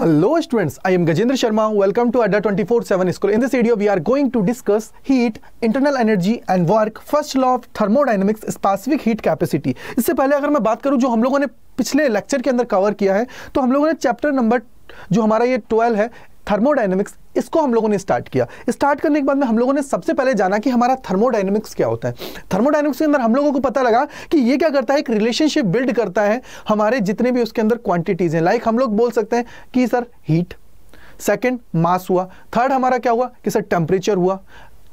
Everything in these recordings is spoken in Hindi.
Hello students, I am Gajendra Sharma. Welcome to Adda 24/7 School. In this video, we are going to discuss heat, internal energy and work, first law of thermodynamics, specific heat capacity. इससे पहले अगर मैं बात करूं जो हम लोगों ने पिछले लेक्चर के अंदर कवर किया है तो हम लोगों ने चैप्टर नंबर जो हमारा ये 12 है थर्मोडाइनमिक्स इसको हम लोगों ने स्टार्ट किया स्टार्ट करने के बाद में हम लोगों ने सबसे पहले जाना कि हमारा थर्मोडाइनमिक्स क्या होता है थर्मोडाइनमिक्स के अंदर हम लोगों को पता लगा कि ये क्या करता है एक रिलेशनशिप बिल्ड करता है हमारे जितने भी उसके अंदर क्वांटिटीज़ हैं लाइक हम लोग बोल सकते हैं कि सर हीट सेकेंड मास हुआ थर्ड हमारा क्या हुआ कि सर टेम्परेचर हुआ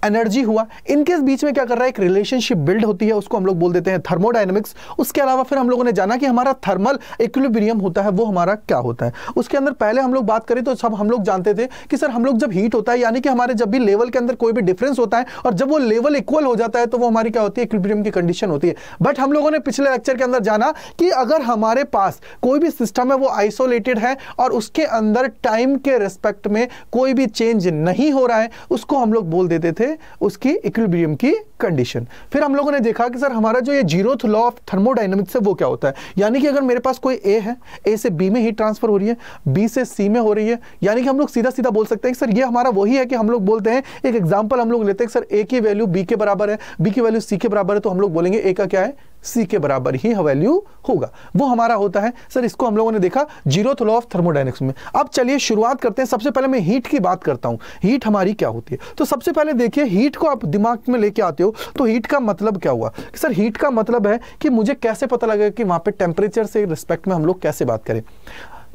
एनर्जी हुआ इनके बीच में क्या कर रहा है एक रिलेशनशिप बिल्ड होती है उसको हम लोग बोल देते हैं थर्मोडाइनमिक्स उसके अलावा फिर हम लोगों ने जाना कि हमारा थर्मल इक्विलिब्रियम होता है वो हमारा क्या होता है उसके अंदर पहले हम लोग बात करें तो सब हम लोग जानते थे कि सर हम लोग जब हीट होता है यानी कि हमारे जब भी लेवल के अंदर कोई भी डिफरेंस होता है और जब वो लेवल इक्वल हो जाता है तो वो हमारी क्या होती है इक्विलिब्रियम की कंडीशन होती है बट हम लोगों ने पिछले लेक्चर के अंदर जाना कि अगर हमारे पास कोई भी सिस्टम है वो आइसोलेटेड है और उसके अंदर टाइम के रिस्पेक्ट में कोई भी चेंज नहीं हो रहा है उसको हम लोग बोल देते थे उसकी इक्विलिब्रियम की कंडीशन फिर हम लोगों ने देखा कि सर हमारा जो ये जीरोथ लॉ ऑफ थर्मोडाइनमिक्स है वो क्या होता है यानी कि अगर मेरे पास कोई ए है ए से बी में ही ट्रांसफर हो रही है बी से सी में हो रही है यानी कि हम लोग सीधा सीधा बोल सकते हैं कि सर ये हमारा वही है कि हम लोग बोलते हैं एक एग्जाम्पल हम लोग लेते हैं सर ए की वैल्यू बी के बराबर है बी की वैल्यू सी के बराबर है तो हम लोग बोलेंगे ए का क्या है सी के बराबर ही वैल्यू होगा वो हमारा होता है सर इसको हम लोगों ने देखा जीरो थ्रो ऑफ थर्मोडाइनिक्स में अब चलिए शुरुआत करते हैं सबसे पहले मैं हीट की बात करता हूँ हीट हमारी क्या होती है तो सबसे पहले देखिए हीट को आप दिमाग में लेके आते हो तो हीट का मतलब क्या हुआ सर हीट का मतलब है कि मुझे कैसे पता लगेगा कि वहाँ पर टेम्परेचर से रिस्पेक्ट में हम लोग कैसे बात करें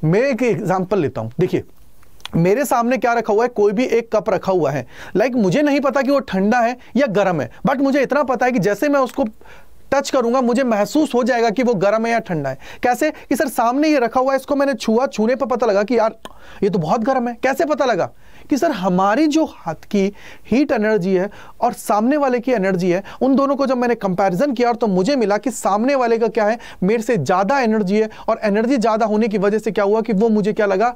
मैं एक एग्जाम्पल लेता हूँ देखिए मेरे सामने क्या रखा हुआ है कोई भी एक कप रखा हुआ है लाइक like, मुझे नहीं पता कि वो ठंडा है या गर्म है बट मुझे इतना पता है कि जैसे मैं उसको टच करूंगा मुझे महसूस हो जाएगा कि वो गर्म है या ठंडा है कैसे कि सर सामने ये रखा हुआ है इसको मैंने छुआ छूने पर पता लगा कि यार ये तो बहुत गर्म है कैसे पता लगा कि सर हमारी जो हाथ की हीट एनर्जी है और सामने वाले की एनर्जी है उन दोनों को जब मैंने कंपैरिजन किया और तो मुझे मिला कि सामने वाले का क्या है मेरे से ज़्यादा एनर्जी है और एनर्जी ज़्यादा होने की वजह से क्या हुआ कि वो मुझे क्या लगा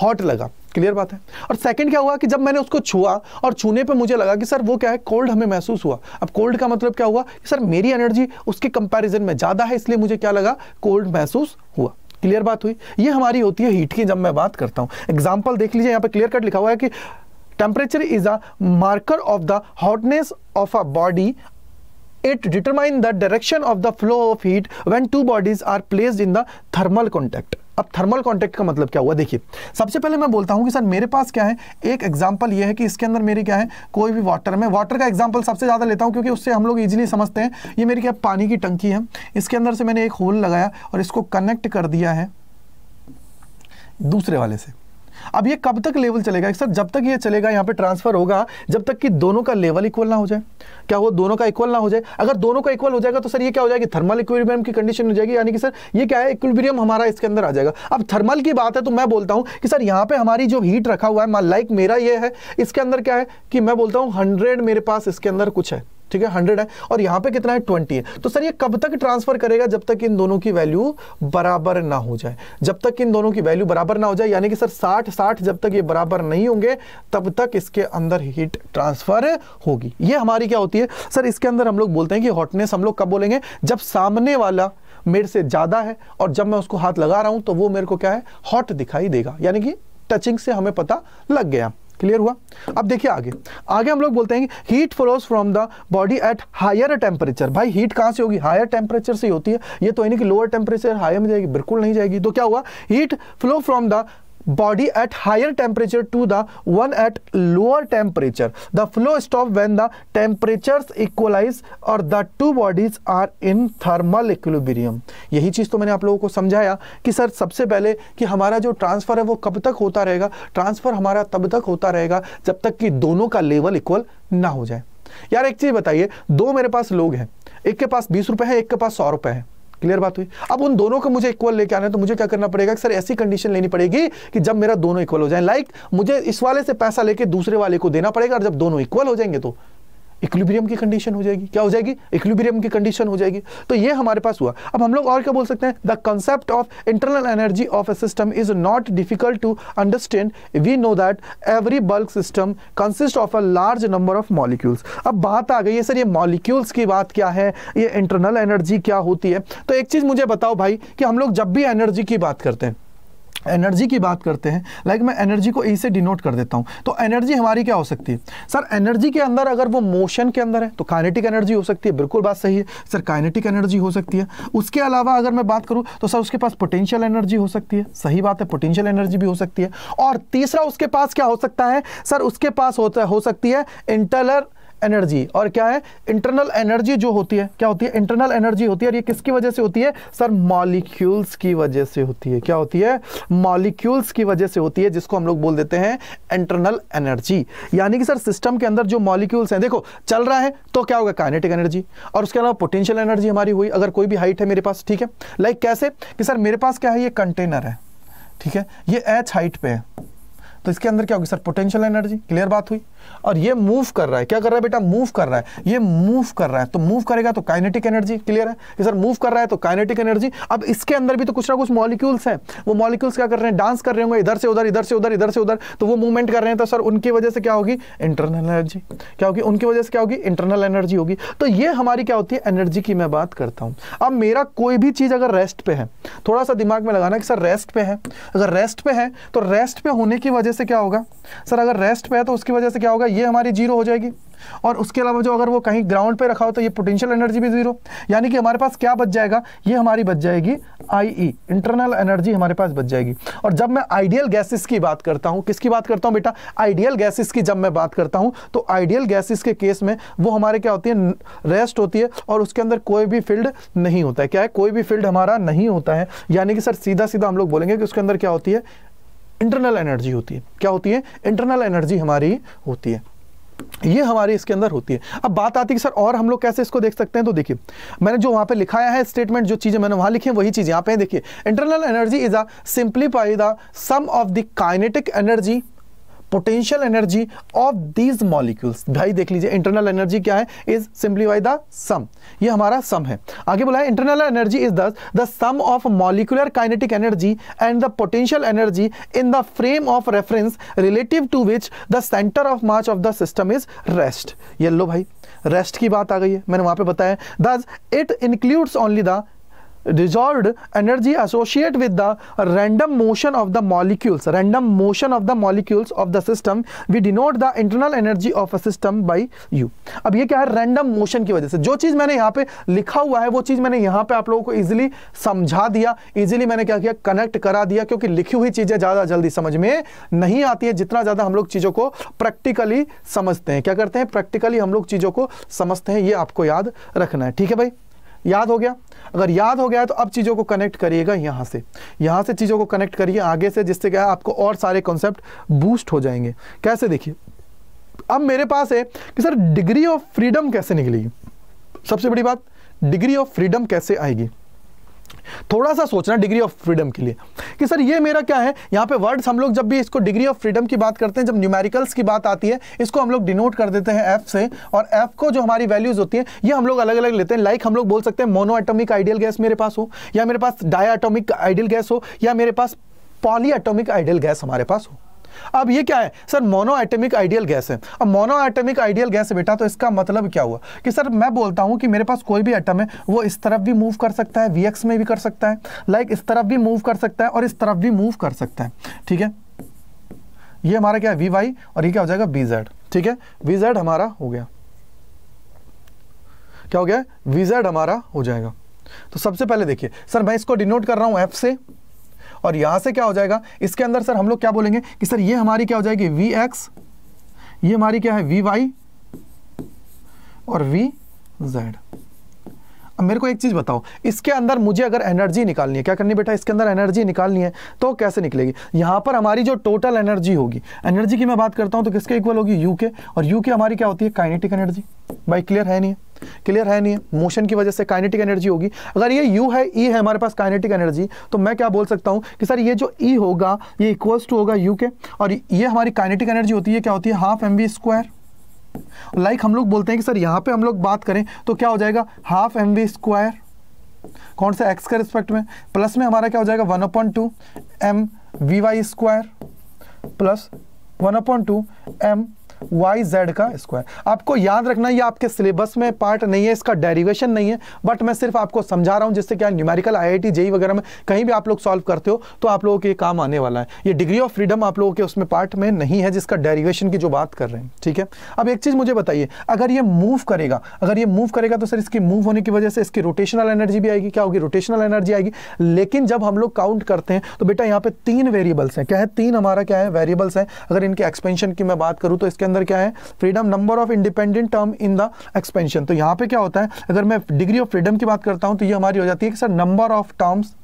हॉट लगा क्लियर बात है और सेकंड क्या हुआ कि जब मैंने उसको छुआ और छूने पे मुझे लगा कि सर वो क्या है कोल्ड हमें महसूस हुआ अब कोल्ड का मतलब क्या हुआ कि सर मेरी एनर्जी उसके कंपैरिजन में ज़्यादा है इसलिए मुझे क्या लगा कोल्ड महसूस हुआ क्लियर बात हुई ये हमारी होती है हीट की जब मैं बात करता हूँ एग्जाम्पल देख लीजिए यहाँ पर क्लियर कट लिखा हुआ है कि temperature is a marker of the hotness of a body it determine the direction of the flow of heat when two bodies are placed in the thermal contact अब थर्मल कॉन्टैक्ट का मतलब क्या हुआ देखिए सबसे पहले मैं बोलता हूँ कि सर मेरे पास क्या है एक एग्जाम्पल ये है कि इसके अंदर मेरी क्या है कोई भी वाटर में वाटर का एग्जाम्पल सबसे ज़्यादा लेता हूँ क्योंकि उससे हम लोग ईजिली समझते हैं ये मेरी क्या पानी की टंकी है इसके अंदर से मैंने एक होल लगाया और इसको कनेक्ट कर दिया है दूसरे वाले से अब ये कब तक लेवल चलेगा सर जब तक ये चलेगा यहाँ पे ट्रांसफर होगा जब तक कि दोनों का लेवल इक्वल ना हो जाए क्या वो दोनों का इक्वल ना हो जाए अगर दोनों का इक्वल हो जाएगा तो सर ये क्या हो जाएगी थर्मल इक्विबियम की कंडीशन हो जाएगी यानी कि सर ये क्या है इक्विबियम हमारा इसके अंदर आ जाएगा अब थर्मल की बात है तो मैं बोलता हूँ कि सर यहाँ पे हमारी जो हीट रखा हुआ है लाइक मेरा ये है इसके अंदर क्या है कि मैं बोलता हूँ हंड्रेड मेरे पास इसके अंदर कुछ है ठीक है हंड्रेड है और यहां पे कितना है ट्वेंटी है तो सर ये कब तक ट्रांसफर करेगा जब तक इन दोनों की वैल्यू बराबर ना हो जाए जब तक इन दोनों की वैल्यू बराबर ना हो जाए यानी कि सर साठ साठ जब तक ये बराबर नहीं होंगे तब तक इसके अंदर हीट ट्रांसफर होगी ये हमारी क्या होती है सर इसके अंदर हम लोग बोलते हैं कि हॉटनेस हम लोग कब बोलेंगे जब सामने वाला मेरे से ज़्यादा है और जब मैं उसको हाथ लगा रहा हूं तो वो मेरे को क्या है हॉट दिखाई देगा यानी कि टचिंग से हमें पता लग गया क्लियर हुआ अब देखिए आगे आगे हम लोग बोलते हैं heat flows from the body at higher temperature भाई हीट कहाँ से होगी हायर टेम्परेचर से होती है ये तो यानी कि लोअर टेम्परेचर हायर में जाएगी बिल्कुल नहीं जाएगी तो क्या हुआ heat flow from the body at higher temperature to the one at lower temperature. The flow stop when the temperatures equalize और the two bodies are in thermal equilibrium. यही चीज़ तो मैंने आप लोगों को समझाया कि सर सबसे पहले कि हमारा जो ट्रांसफ़र है वो कब तक होता रहेगा ट्रांसफ़र हमारा तब तक होता रहेगा जब तक कि दोनों का लेवल इक्वल ना हो जाए यार एक चीज़ बताइए दो मेरे पास लोग हैं एक के पास बीस रुपए है एक के पास सौ रुपए है क्लियर बात हुई अब उन दोनों को मुझे इक्वल लेके आना है तो मुझे क्या करना पड़ेगा सर ऐसी कंडीशन लेनी पड़ेगी कि जब मेरा दोनों इक्वल हो जाए लाइक मुझे इस वाले से पैसा लेके दूसरे वाले को देना पड़ेगा और जब दोनों इक्वल हो जाएंगे तो इक्विलिब्रियम की कंडीशन हो जाएगी क्या हो जाएगी इक्विलिब्रियम की कंडीशन हो जाएगी तो ये हमारे पास हुआ अब हम लोग और क्या बोल सकते हैं the concept of internal energy of a system is not difficult to understand we know that every bulk system consist of a large number of molecules अब बात आ गई है सर ये मॉलिक्यूल्स की बात क्या है ये इंटरनल एनर्जी क्या होती है तो एक चीज़ मुझे बताओ भाई कि हम लोग जब भी एनर्जी की बात करते हैं एनर्जी की बात करते हैं लाइक like मैं एनर्जी को ई e से डिनोट कर देता हूँ तो एनर्जी हमारी क्या हो सकती है सर एनर्जी के अंदर अगर वो मोशन के अंदर है तो काइनेटिक एनर्जी हो सकती है बिल्कुल बात सही है सर काइनेटिक एनर्जी हो सकती है उसके अलावा अगर मैं बात करूँ तो सर उसके पास पोटेंशियल एनर्जी हो सकती है सही बात है पोटेंशियल एनर्जी भी हो सकती है और तीसरा उसके पास क्या हो सकता है सर उसके पास होता हो सकती है इंटरलर एनर्जी और क्या है इंटरनल एनर्जी जो होती है क्या होती है इंटरनल एनर्जी होती है और ये किसकी वजह से होती है सर मॉलिक्यूल्स की वजह से होती है क्या होती है मॉलिक्यूल्स की वजह से होती है जिसको हम लोग बोल देते हैं इंटरनल एनर्जी यानी कि सर सिस्टम के अंदर जो मॉलिक्यूल्स हैं देखो चल रहा है तो क्या होगा काइनेटिक एनर्जी और उसके अलावा पोटेंशियल एनर्जी हमारी हुई अगर कोई भी हाइट है मेरे पास ठीक है लाइक कैसे कि सर मेरे पास क्या है ये कंटेनर है ठीक है ये एच हाइट पे है तो इसके अंदर क्या होगी सर पोटेंशियल एनर्जी क्लियर बात हुई और ये मूव कर रहा है क्या कर रहा है बेटा मूव कर रहा है ये मूव कर रहा है तो मूव करेगा तो काइनेटिक एनर्जी क्लियर है कि सर मूव कर रहा है तो काइनेटिक एनर्जी अब इसके अंदर भी तो कुछ ना कुछ मॉलिक्यूल्स हैं वो मॉलिक्यूल्स क्या कर रहे हैं डांस कर रहे होंगे इधर से उधर इधर से उधर इधर से उधर तो वो मूवमेंट कर रहे हैं तो सर उनकी वजह से क्या होगी इंटरनल एनर्जी क्या होगी उनकी वजह से क्या होगी इंटरनल एनर्जी होगी तो ये हमारी क्या होती है एनर्जी की मैं बात करता हूँ अब मेरा कोई भी चीज़ अगर रेस्ट पे है थोड़ा सा दिमाग में लगाना कि सर रेस्ट पे है अगर रेस्ट पे है तो रेस्ट पे होने की वजह वजह से क्या होगा सर अगर रेस्ट पे है तो उसकी वजह से क्या होगा ये हमारी जीरो हो जाएगी और उसके अलावा जो अगर वो कहीं ग्राउंड पे रखा हो तो ये पोटेंशियल एनर्जी भी जीरो यानी कि हमारे पास क्या बच जाएगा ये हमारी बच जाएगी आईई इंटरनल एनर्जी हमारे पास बच जाएगी और जब मैं आइडियल गैसेस की बात करता हूँ किसकी बात करता हूँ बेटा आइडियल गैसेस की जब मैं बात करता हूँ तो आइडियल गैसेस के केस में वो हमारे क्या होती है रेस्ट होती है और उसके अंदर कोई भी फील्ड नहीं होता है क्या है कोई भी फील्ड हमारा नहीं होता है यानी कि सर सीधा सीधा हम लोग बोलेंगे कि उसके अंदर क्या होती है इंटरनल एनर्जी होती है क्या होती है इंटरनल एनर्जी हमारी होती है ये हमारी इसके अंदर होती है अब बात आती है कि सर और हम लोग कैसे इसको देख सकते हैं तो देखिए मैंने जो वहां पे लिखाया है स्टेटमेंट जो चीज़ें मैंने वहां लिखी है वही चीज़ यहां पे देखिए internal energy is a simplify the sum of the kinetic energy potential energy of these molecules भाई देख लीजिए इंटरनल एनर्जी क्या है is simply by the sum ये हमारा सम है आगे बोला है internal energy is this the sum of molecular kinetic energy and the potential energy in the frame of reference relative to which the centre of mass of the system is rest ये लो भाई रेस्ट की बात आ गई है मैंने वहां पे बताया this it includes only the resolved energy associate with the random motion of the molecules random motion of the molecules of the system we denote the internal energy of a system by U अब ये क्या है रैंडम मोशन की वजह से जो चीज़ मैंने यहाँ पे लिखा हुआ है वो चीज़ मैंने यहाँ पे आप लोगों को ईजिली समझा दिया इजीली मैंने क्या किया कनेक्ट करा दिया क्योंकि लिखी हुई चीज़ें ज़्यादा जल्दी समझ में नहीं आती है जितना ज़्यादा हम लोग चीज़ों को प्रैक्टिकली समझते हैं क्या करते हैं प्रैक्टिकली हम लोग चीज़ों को समझते हैं ये आपको याद रखना है ठीक है भाई याद हो गया अगर याद हो गया है तो अब चीज़ों को कनेक्ट करिएगा यहाँ से यहाँ से चीज़ों को कनेक्ट करिए आगे से जिससे क्या आपको और सारे कॉन्सेप्ट बूस्ट हो जाएंगे कैसे देखिए अब मेरे पास है कि सर डिग्री ऑफ फ्रीडम कैसे निकलेगी सबसे बड़ी बात डिग्री ऑफ फ्रीडम कैसे आएगी थोड़ा सा सोचना डिग्री ऑफ फ्रीडम के लिए कि सर ये मेरा क्या है यहाँ पे वर्ड्स हम लोग जब भी इसको डिग्री ऑफ फ्रीडम की बात करते हैं जब न्यूमेरिकल्स की बात आती है इसको हम लोग डिनोट कर देते हैं एफ से और एफ को जो हमारी वैल्यूज होती है ये हम लोग अलग अलग लेते हैं लाइक हम लोग बोल सकते हैं मोनो एटोमिक आइडियल गैस मेरे पास हो या मेरे पास डाया एटोमिक आइडियल गैस हो या मेरे पास पॉली एटोमिक आइडियल गैस हमारे पास हो अब ये क्या है sir monoatomic ideal gas है अब मोनो एटमिक आइडियल गैस है बेटा तो इसका मतलब क्या हुआ कि सर मैं बोलता हूँ कि मेरे पास कोई भी एटम है वो इस तरफ भी मूव कर सकता है वी में भी कर सकता है लाइक like, इस तरफ भी मूव कर सकता है और इस तरफ भी मूव कर सकता है ठीक है ये हमारा क्या है वी और ये क्या हो जाएगा बी ठीक है वी हमारा हो गया क्या हो गया वी हमारा हो जाएगा तो सबसे पहले देखिए सर मैं इसको डिनोट कर रहा हूँ एफ से और यहां से क्या हो जाएगा इसके अंदर सर हम लोग क्या बोलेंगे कि सर ये हमारी क्या हो जाएगी वी एक्स ये हमारी क्या है वी वाई और वी जेड अब मेरे को एक चीज़ बताओ इसके अंदर मुझे अगर एनर्जी निकालनी है क्या करनी बेटा इसके अंदर एनर्जी निकालनी है तो कैसे निकलेगी यहां पर हमारी जो टोटल एनर्जी होगी एनर्जी की मैं बात करता हूं तो किसके इक्वल होगी यू के और यू के हमारी क्या होती है काइनेटिक एनर्जी बाई क्लियर है नहीं है क्लियर है नहीं मोशन की वजह से काइनेटिक एनर्जी होगी अगर ये यू है ई e है हमारे पास काइनेटिक एनर्जी तो मैं क्या बोल सकता हूँ कि सर ये जो ई e होगा ये इक्वल्स टू होगा यू के और ये हमारी काइनेटिक एनर्जी होती है क्या होती है half M V square like हम लोग बोलते हैं कि सर यहाँ पे हम लोग बात करें तो क्या हो जाएगा हाफ एम वी स्क्वायर कौन सा एक्स के रिस्पेक्ट में प्लस में हमारा क्या हो जाएगा one upon two M V Y square plus one upon two M Y Z का स्क्वायर आपको याद रखना ये आपके सिलेबस में पार्ट नहीं है इसका डेरिवेशन नहीं है बट मैं सिर्फ आपको समझा रहा हूँ जिससे क्या न्यूमेरिकल आई आई वगैरह में कहीं भी आप लोग सॉल्व करते हो तो आप लोगों के काम आने वाला है ये डिग्री ऑफ फ्रीडम आप लोगों के उसमें पार्ट में नहीं है जिसका डेरिवेशन की जो बात कर रहे हैं ठीक है अब एक चीज़ मुझे बताइए अगर ये मूव करेगा अगर ये मूव करेगा तो सर इसकी मूव होने की वजह से इसकी रोटेशनल एनर्जी भी आएगी क्या होगी रोटेशनल एनर्जी आएगी लेकिन जब हम लोग काउंट करते हैं तो बेटा यहाँ पे तीन वेरिएबल्स हैं क्या है तीन हमारा क्या है वेरिएबल्स हैं अगर इनके एक्सपेंशन की मैं बात करूँ तो इसके अंदर क्या है freedom number of independent term in the expansion तो यहां पे क्या होता है अगर मैं डिग्री ऑफ फ्रीडम की बात करता हूं तो ये हमारी हो जाती है कि sir number of terms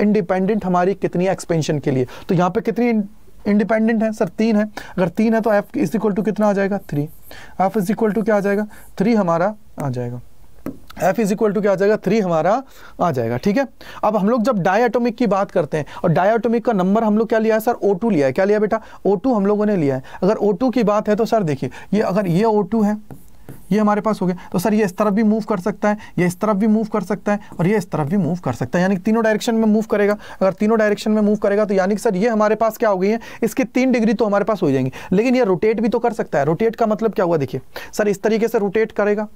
independent हमारी कितनी एक्सपेंशन के लिए तो यहां पे कितनी इंडिपेंडेंट है सर तीन है अगर तीन है तो एफ इज इक्वल टू कितना आ जाएगा three F is equal to क्या आ जाएगा थ्री हमारा आ जाएगा एफ इज इक्वल टू क्या आ जाएगा थ्री हमारा आ जाएगा ठीक है अब हम लोग जब डायाटोमिक की बात करते हैं और डायटोमिक का नंबर हम लोग क्या लिया है सर ओ टू लिया है क्या लिया बेटा ओ टू हम लोगों ने लिया है अगर ओ टू की बात है तो सर देखिए ये अगर ये ओ टू है ये हमारे पास हो गया तो सर ये इस तरफ भी मूव कर सकता है ये इस तरफ भी मूव कर सकता है और ये इस तरफ भी मूव कर सकता है यानी तीनों डायरेक्शन में मूव करेगा अगर तीनों डायरेक्शन में मूव करेगा तो यानी कि सर ये हमारे पास क्या हो गई है इसकी तीन डिग्री तो हमारे पास हो जाएंगी लेकिन ये रोटेट भी तो कर सकता है रोटेट का मतलब क्या हुआ देखिए सर इस तरीके से रोटेट करेगा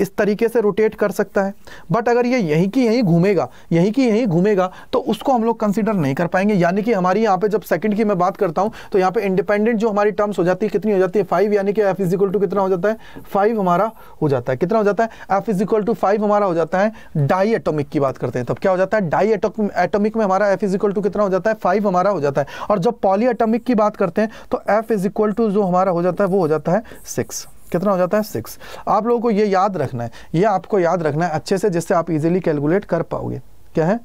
इस तरीके से रोटेट कर सकता है बट अगर ये यहीं की यहीं घूमेगा यहीं की यहीं घूमेगा तो उसको हम लोग कंसिडर नहीं कर पाएंगे यानी कि हमारी यहाँ पे जब सेकंड की मैं बात करता हूँ तो यहाँ पे इंडिपेंडेंट जो हमारी टर्म्स हो जाती है कितनी हो जाती है फाइव यानी कि एफ इजिकल टू कितना हो जाता है फाइव हमारा हो जाता है कितना हो जाता है एफ इजिकल टू फाइव हमारा हो जाता है डाई एटोमिक की बात करते हैं तब क्या हो जाता है डाई एटोमिक में हमारा एफ इजिकल टू कितना हो जाता है फाइव हमारा हो जाता है और जब पॉली एटोमिक की बात करते हैं तो एफ इज इक्वल टू जो हमारा हो जाता है वो हो जाता है सिक्स कितना हो जाता है सिक्स आप लोगों को ये याद रखना है ये आपको याद रखना है अच्छे से जिससे आप इजीली कैलकुलेट कर पाओगे क्या है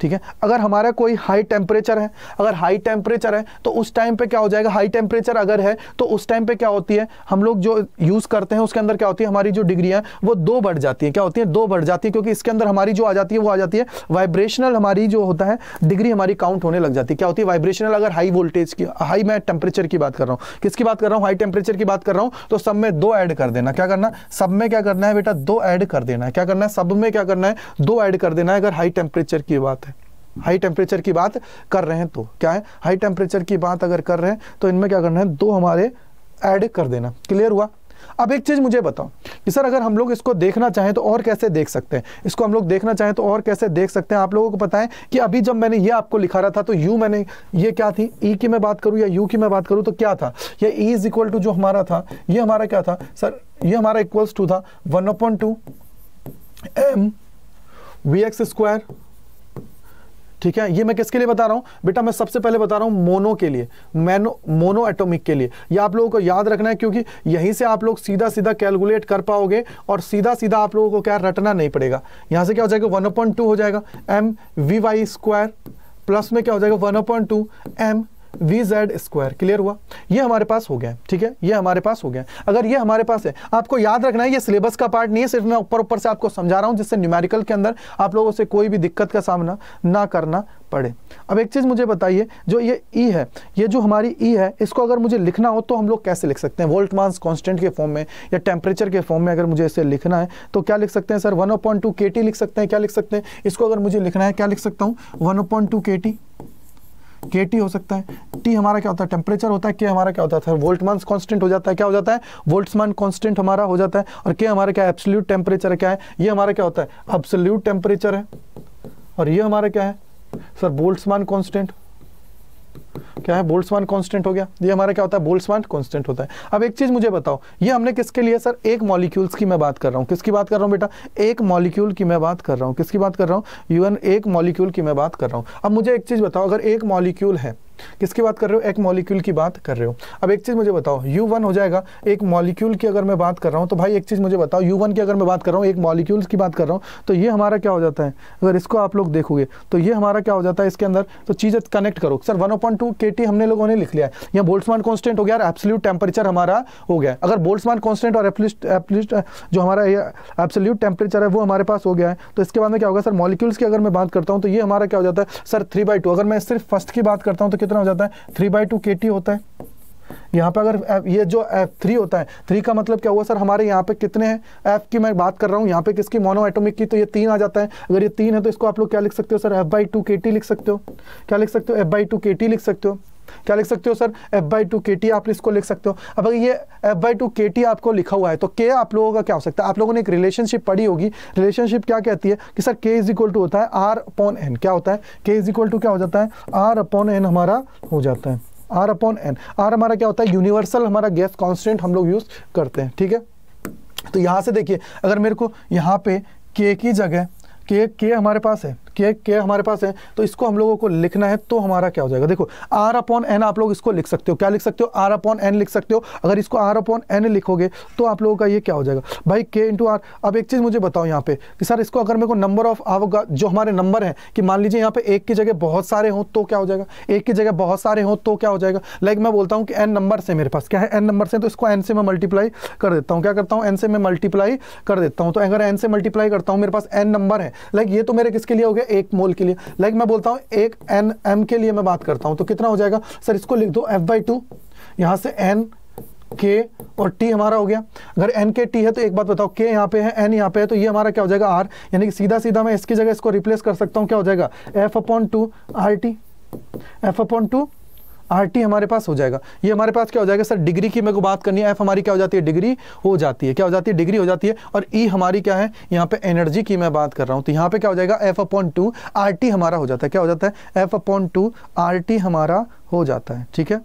ठीक है अगर हमारा कोई हाई टेम्परेचर है अगर हाई टेम्परेचर है तो उस टाइम पे क्या हो जाएगा हाई टेम्परेचर अगर है तो उस टाइम पे क्या होती है हम लोग जो यूज़ करते हैं उसके अंदर क्या होती है हमारी जो डिग्री है वो दो बढ़ जाती है क्या होती है दो बढ़ जाती है क्योंकि इसके अंदर हमारी जो आ जाती है वो आ जाती है वाइब्रेशनल हमारी जो होता है डिग्री हमारी काउंट होने लग जाती है क्या होती है वाइब्रेशनल अगर हाई वोल्टेज की हाई मैं टेम्परेचर की बात कर रहा हूँ किसकी बात कर रहा हूँ हाई टेम्परेचर की बात कर रहा हूँ तो सब में दो ऐड कर देना क्या करना सब में क्या करना है बेटा दो ऐड कर देना है क्या करना है सब में क्या करना है दो ऐड कर देना है अगर हाई टेम्परेचर की बात हाई टेम्परेचर की बात कर रहे हैं तो क्या है हाई टेम्परेचर की बात अगर कर रहे हैं तो इनमें क्या करना है दो हमारे ऐड कर देना क्लियर हुआ अब एक चीज़ मुझे बताओ कि सर अगर हम लोग इसको देखना चाहें तो और कैसे देख सकते हैं इसको हम लोग देखना चाहें तो और कैसे देख सकते हैं आप लोगों को पता है कि अभी जब मैंने ये आपको लिखा रहा था तो यू मैंने ये क्या थी ई e की मैं बात करूं या यू की मैं बात करूं तो क्या था ये ई इज इक्वल टू जो हमारा था ये हमारा क्या था सर ये हमारा इक्वल्स टू था one upon two M V X square ठीक है ये मैं किसके लिए बता रहा हूँ बेटा मैं सबसे पहले बता रहा हूँ मोनो के लिए मैनो मोनो एटोमिक के लिए ये आप लोगों को याद रखना है क्योंकि यहीं से आप लोग सीधा सीधा कैलकुलेट कर पाओगे और सीधा सीधा आप लोगों को क्या रटना नहीं पड़ेगा यहाँ से क्या हो जाएगा वन टू हो जाएगा M V Y square plus में क्या हो जाएगा one point two M V Z square clear हुआ ये हमारे पास हो गया है ठीक है ये हमारे पास हो गया है अगर ये हमारे पास है आपको याद रखना है ये सिलेबस का पार्ट नहीं है सिर्फ मैं ऊपर ऊपर से आपको समझा रहा हूँ जिससे न्यूमेरिकल के अंदर आप लोगों से कोई भी दिक्कत का सामना ना करना पड़े अब एक चीज़ मुझे बताइए जो ये ई e है ये जो हमारी ई e है इसको अगर मुझे लिखना हो तो हम लोग कैसे लिख सकते हैं वोल्ट मांस कॉन्स्टेंट के फॉर्म में या टेम्परेचर के फॉर्म में अगर मुझे इसे लिखना है तो क्या लिख सकते हैं sir one upon two K T लिख सकते हैं क्या लिख सकते हैं इसको अगर मुझे लिखना है क्या लिख सकता हूँ one upon two K T K T हो सकता है टी हमारा क्या होता है टेम्परेचर होता है के हमारा क्या होता है वोल्टमान कॉन्स्टेंट हो जाता है क्या हो जाता है वोल्टमान कॉन्स्टेंट हमारा हो जाता है और के हमारा क्या एब्सोल्यूट टेम्परेचर क्या है ये हमारा क्या होता है एब्सोल्यूट टेम्परेचर है और ये हमारा क्या है सर बोल्ट्समान कॉन्स्टेंट क्या है बोल्समान कांस्टेंट हो गया ये हमारा क्या होता है बोल्समान कांस्टेंट होता है अब एक चीज़ मुझे बताओ ये हमने किसके लिए सर एक मॉलिक्यूल्स की मैं बात कर रहा हूँ किसकी बात कर रहा हूँ बेटा एक मॉलिक्यूल की मैं बात कर रहा हूँ किसकी बात कर रहा हूँ यूएन एक मॉलिक्यूल की मैं बात कर रहा हूँ अब मुझे एक चीज़ बताओ अगर एक मॉलिक्यूल है किसकी बात कर रहे हो एक मॉलिक्यूल की बात कर रहे हो अब एक चीज़ मुझे बताओ U1 हो जाएगा एक मॉलिक्यूल की अगर मैं बात कर रहा हूँ तो भाई एक चीज़ मुझे बताओ U1 की अगर मैं बात कर रहा हूँ एक मॉलिक्यूल्स की बात कर रहा हूँ तो ये हमारा क्या हो जाता है अगर इसको आप लोग देखोगे तो ये हमारा क्या हो जाता है इसके अंदर तो चीज़ें कनेक्ट करो sir one upon two K T हमने लोगों ने लिख लिया है यहाँ बोल्समान कॉन्स्टेंट हो गया और एब्सोल्यूट टेम्परेचर हमारा हो गया अगर बोल्समान कॉन्स्टेंट और एप्लिस्ट जो हमारा एब्सोल्यूट टेम्परेचर है वो हमारे पास हो गया है तो इसके बाद में क्या होगा सर मॉलिक्यूल्स की अगर मैं बात करता हूँ तो ये हमारा क्या हो जाता है सर थ्री बाई अगर मैं सिर्फ फर्स्ट की बात करता हूँ तो कितना हो जाता है three by two K T होता है यहाँ पे अगर ये जो एफ थ्री होता है थ्री का मतलब क्या हुआ सर हमारे यहाँ पे कितने हैं एफ की मैं बात कर रहा हूँ यहाँ पे किसकी मोनो एटोमिक की तो ये तीन आ जाता है अगर ये तीन है तो इसको आप लोग क्या लिख सकते हो sir F by two K T लिख सकते हो क्या लिख सकते हो F by two K T लिख सकते हो क्या लिख सकते हो sir F by two K T आप इसको लिख सकते हो अब अगर ये F by two K T आपको लिखा हुआ है तो के आप लोगों का क्या हो सकता है आप लोगों ने एक रिलेशनशिप पढ़ी होगी रिलेशनशिप क्या कहती है कि सर के इज इक्वल टू होता है आर अपॉन एन क्या होता है के इज इक्वल टू क्या हो जाता है आर अपॉन एन हमारा हो जाता है आर अपॉन एन आर हमारा क्या होता है यूनिवर्सल हमारा गैस कॉन्स्टेंट हम लोग यूज़ करते हैं ठीक है तो यहाँ से देखिए अगर मेरे को यहाँ पे के की जगह के के हमारे पास है के के हमारे पास है तो इसको हम लोगों को लिखना है तो हमारा क्या हो जाएगा देखो आर अपॉन एन आप लोग इसको लिख सकते हो क्या लिख सकते हो आर अपॉन एन लिख सकते हो अगर इसको आर अपॉन एन लिखोगे तो आप लोगों का ये क्या हो जाएगा भाई के इंटू आर अब एक चीज़ मुझे बताओ यहाँ पे कि सर इसको अगर मेरे को नंबर ऑफ आवर्गा जो हमारे नंबर हैं कि मान लीजिए यहाँ पे एक की जगह बहुत सारे हों तो क्या हो जाएगा एक की जगह बहुत सारे हों तो क्या हो जाएगा लाइक मैं बोलता हूँ कि एन नंबर से मेरे पास क्या है एन नंबर से तो इसको एन से मैं मल्टीप्लाई कर देता हूँ क्या करता हूँ एन से मैं मल्टीप्लाई कर देता हूँ तो अगर एन से मल्टीप्लाई करता हूँ मेरे पास एन नंबर है लाइक ये तो मेरे किसके लिए हो गए एक मोल के लिए लाइक like मैं बोलता हूँ एक एन एम के लिए मैं बात करता हूँ तो कितना हो जाएगा सर इसको लिख दो एफ बाई टू यहाँ से एन के और टी हमारा हो गया अगर एन के टी है तो एक बात बताओ के यहाँ पे है एन यहाँ पे है तो ये हमारा क्या हो जाएगा आर यानी कि सीधा सीधा मैं इसकी जगह इसको रिप्लेस कर सकता हूँ क्या हो जाएगा F upon two R T F upon two R हमारे पास हो जाएगा ये हमारे पास क्या हो जाएगा सर डिग्री की मेरे को बात करनी है एफ हमारी क्या हो जाती है डिग्री हो जाती है क्या हो जाती है डिग्री हो जाती है और ई e हमारी क्या है यहाँ पे एनर्जी की मैं बात कर रहा हूँ तो यहाँ पे क्या हो जाएगा F upon two R T हमारा हो जाता है क्या हो जाता है F upon two R T हमारा हो जाता है ठीक है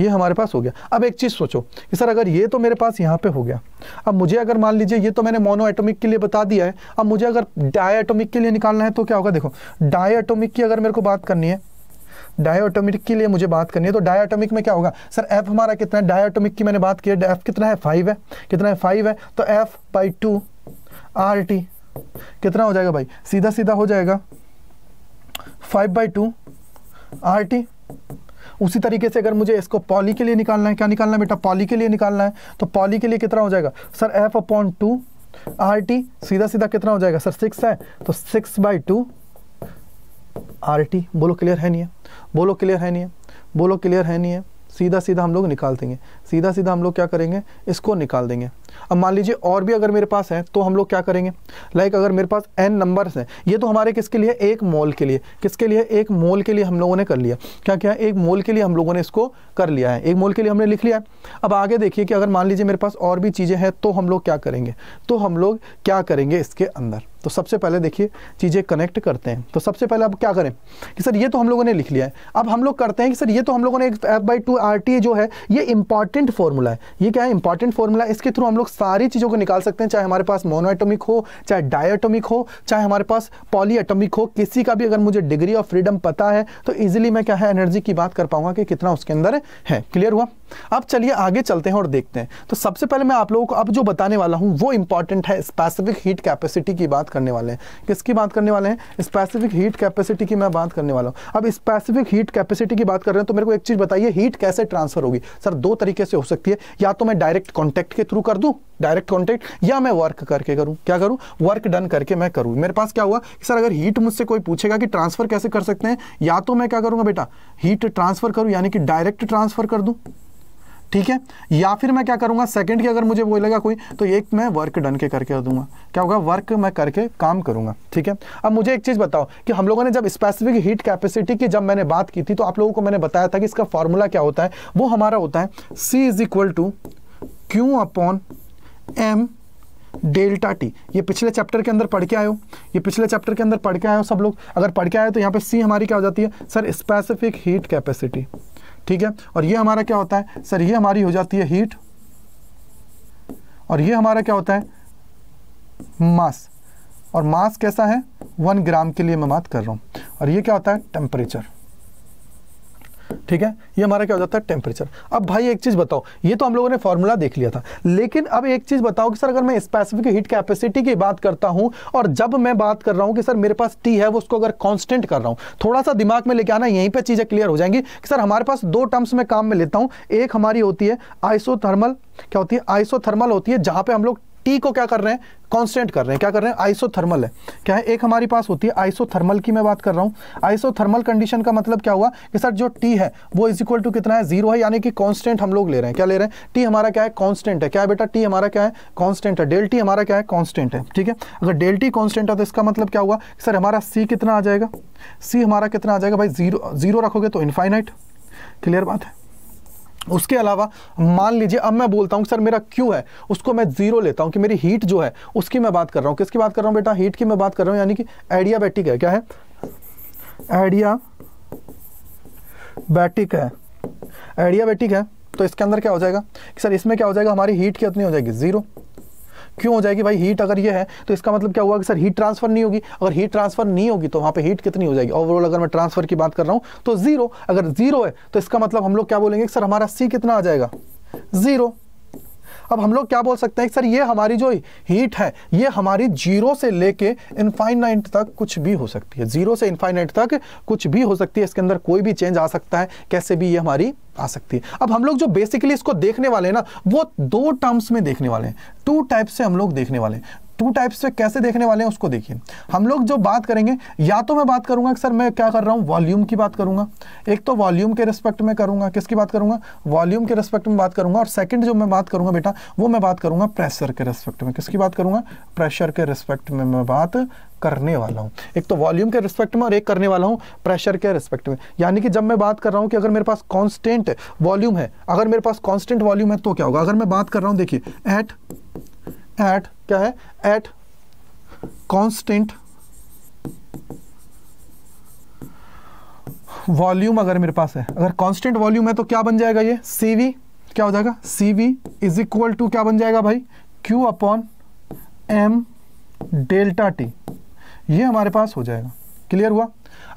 ये हमारे पास हो गया अब एक चीज़ सोचो कि सर अगर ये तो मेरे पास यहाँ पे हो गया अब मुझे अगर मान लीजिए ये तो मैंने मोनो एटोमिक के लिए बता दिया है अब मुझे अगर डाई एटोमिक के लिए निकालना है तो क्या होगा देखो डाई एटोमिक की अगर मेरे को बात करनी है डायोटोमिक के लिए मुझे बात करनी है तो डायोटोमिक में क्या होगा सर एफ हमारा कितना है डायोटोमिक की मैंने बात की है एफ कितना है फाइव है कितना है फाइव है तो F by two R T कितना हो जाएगा भाई सीधा सीधा हो जाएगा five by two R T उसी तरीके से अगर मुझे इसको पॉली के लिए निकालना है क्या निकालना है बेटा पॉली के लिए निकालना है तो पॉली के लिए कितना हो जाएगा sir F upon two R T सीधा सीधा कितना हो जाएगा सर सिक्स है तो six by two R T बोलो क्लियर है नहीं है बोलो क्लियर है नहीं है बोलो क्लियर है नहीं है सीधा सीधा हम लोग निकाल देंगे सीधा सीधा हम लोग क्या करेंगे इसको निकाल देंगे अब मान लीजिए और भी अगर मेरे पास है तो हम लोग क्या करेंगे लाइक अगर मेरे पास एन नंबर्स हैं ये तो हमारे किसके लिए एक मोल के लिए किसके लिए एक मोल के लिए हम लोगों ने कर लिया क्या क्या एक मोल के लिए हम लोगों ने इसको कर लिया है एक मोल के लिए हमने लिख लिया है अब आगे देखिए कि अगर मान लीजिए मेरे पास और भी चीज़ें हैं तो हम लोग क्या करेंगे तो हम लोग क्या करेंगे इसके अंदर तो सबसे पहले देखिए चीज़ें कनेक्ट करते हैं तो सबसे पहले अब क्या करें कि सर ये तो हम लोगों ने लिख लिया है अब हम लोग करते हैं कि सर ये तो हम लोगों ने एक F by two R T जो है ये इंपॉर्टेंट फॉर्मूला है ये क्या है इंपॉर्टेंट फॉर्मूला है इसके थ्रू हम लोग सारी चीज़ों को निकाल सकते हैं चाहे हमारे पास मोनोएटोमिक हो चाहे डायटोमिक हो चाहे हमारे पास पॉलीएटोमिक हो किसी का भी अगर मुझे डिग्री ऑफ फ्रीडम पता है तो ईजिली मैं क्या है एनर्जी की बात कर पाऊंगा कि कितना उसके अंदर है क्लियर हुआ अब चलिए आगे चलते हैं और देखते हैं तो सबसे पहले मैं आप लोगों को अब जो बताने वाला हूँ वो इंपॉर्टेंट है स्पेसिफिक हीट कैपेसिटी की बात करने वाले हैं किसकी बात करने वाले हैं स्पेसिफिक हीट कैपेसिटी की मैं बात करने वाला हूँ अब स्पेसिफिक हीट कैपेसिटी की बात कर रहे हैं तो मेरे को एक चीज़ बताइए हीट कैसे ट्रांसफर होगी सर दो तरीके से हो सकती है या तो मैं डायरेक्ट कॉन्टैक्ट के थ्रू कर दूँ डायरेक्ट कॉन्टैक्ट या मैं वर्क करके करूँ क्या करूँ वर्क डन करके मैं करूँ मेरे पास क्या हुआ कि सर अगर हीट मुझसे कोई पूछेगा कि ट्रांसफर कैसे कर सकते हैं या तो मैं क्या करूँगा बेटा हीट ट्रांसफर करूँ यानी कि डायरेक्ट ट्रांसफर कर दूँ ठीक है या फिर मैं क्या करूँगा सेकंड की अगर मुझे बोलेगा कोई तो एक मैं वर्क डन के करके दूंगा क्या होगा वर्क मैं करके काम करूंगा ठीक है अब मुझे एक चीज़ बताओ कि हम लोगों ने जब स्पेसिफिक हीट कैपेसिटी की जब मैंने बात की थी तो आप लोगों को मैंने बताया था कि इसका फॉर्मूला क्या होता है वो हमारा होता है C is equal to Q upon M delta T ये पिछले चैप्टर के अंदर पढ़ के आयो ये पिछले चैप्टर के अंदर पढ़ के आयो सब लोग अगर पढ़ के आए तो यहाँ पे सी हमारी क्या हो जाती है सर स्पेसिफिक हीट कैपेसिटी ठीक है और ये हमारा क्या होता है सर ये हमारी हो जाती है हीट और ये हमारा क्या होता है मास और मास कैसा है वन ग्राम के लिए मैं बात कर रहा हूँ और ये क्या होता है टेम्परेचर ठीक है ये हमारा क्या हो जाता है टेम्परेचर अब भाई एक चीज़ बताओ ये तो हम लोगों ने फॉर्मूला देख लिया था लेकिन अब एक चीज़ बताओ कि सर अगर मैं स्पेसिफिक हीट कैपेसिटी की बात करता हूं और जब मैं बात कर रहा हूं कि सर मेरे पास टी है वो उसको अगर कॉन्स्टेंट कर रहा हूं थोड़ा सा दिमाग में लेके आना यहीं पर चीज़ें क्लियर हो जाएंगी कि सर हमारे पास दो टर्म्स में काम में लेता हूं एक हमारी होती है आइसोथर्मल क्या होती है आइसोथर्मल होती है जहां पर हम लोग टी को क्या कर रहे हैं कांस्टेंट कर रहे हैं क्या कर रहे हैं आइसोथर्मल है क्या है एक हमारी पास होती है आइसोथर्मल की मैं बात कर रहा हूं आइसोथर्मल कंडीशन का मतलब क्या हुआ कि सर जो टी है वो इज इक्वल टू कितना है जीरो है यानी कि कांस्टेंट हम लोग ले रहे हैं क्या ले रहे हैं टी हमारा क्या है कांस्टेंट है क्या है बेटा टी हमारा क्या है कॉन्स्टेंट है डेल्टी हमारा क्या है कॉन्स्टेंट है ठीक है अगर डेल्टी कॉन्स्टेंट है तो इसका मतलब क्या हुआ सर हमारा सी कितना आ जाएगा सी हमारा कितना आ जाएगा भाई जीरो जीरो रखोगे तो इनफाइनाइट क्लियर बात है उसके अलावा मान लीजिए अब मैं बोलता हूँ सर मेरा क्यू है उसको मैं जीरो लेता हूँ कि मेरी हीट जो है उसकी मैं बात कर रहा हूँ किसकी बात कर रहा हूँ बेटा हीट की मैं बात कर रहा हूँ यानी कि एडिया है क्या है एडिया बैटिक है एडिया है तो इसके अंदर क्या हो जाएगा कि सर इसमें क्या हो जाएगा हमारी हीट कितनी हो जाएगी ज़ीरो क्यों हो जाएगी भाई हीट अगर ये है तो इसका मतलब क्या हुआ कि सर हीट ट्रांसफर नहीं होगी अगर हीट ट्रांसफर नहीं होगी तो वहां पे हीट कितनी हो जाएगी ओवरऑल अगर मैं ट्रांसफर की बात कर रहा हूं तो जीरो अगर जीरो है तो इसका मतलब हम लोग क्या बोलेंगे सर हमारा सी कितना आ जाएगा जीरो अब हम लोग क्या बोल सकते हैं सर ये हमारी जो हीट है ये हमारी जीरो से लेके इनफाइनाइट तक कुछ भी हो सकती है जीरो से इनफाइनाइट तक कुछ भी हो सकती है इसके अंदर कोई भी चेंज आ सकता है कैसे भी ये हमारी आ सकती है अब हम लोग जो बेसिकली इसको देखने वाले हैं ना वो दो टर्म्स में देखने वाले हैं टू टाइप से हम लोग देखने वाले हैं टू टाइप्स पे कैसे देखने वाले हैं उसको देखिए हम लोग जो बात करेंगे या तो मैं बात करूंगा कि सर मैं क्या कर रहा हूँ वॉल्यूम की बात करूंगा एक तो वॉल्यूम के रिस्पेक्ट में करूंगा किसकी बात करूंगा वॉल्यूम के रिस्पेक्ट में बात करूंगा और सेकंड जो मैं बात करूंगा बेटा वो मैं बात करूंगा प्रेशर के रिस्पेक्ट में किसकी बात करूंगा प्रेशर के रिस्पेक्ट में मैं बात करने वाला हूँ एक तो वॉल्यूम के रिस्पेक्ट में और एक करने वाला हूँ प्रेशर के रिस्पेक्ट में यानी कि जब मैं बात कर रहा हूँ कि अगर मेरे पास कॉन्स्टेंट वॉल्यूम है अगर मेरे पास कॉन्स्टेंट वॉल्यूम है तो क्या होगा अगर मैं बात कर रहा हूँ देखिए एट एट क्या है एट कांस्टेंट वॉल्यूम अगर मेरे पास है अगर कांस्टेंट वॉल्यूम है तो क्या बन जाएगा ये सीवी क्या हो जाएगा सीवी इज इक्वल टू क्या बन जाएगा भाई Q upon M delta T ये हमारे पास हो जाएगा क्लियर हुआ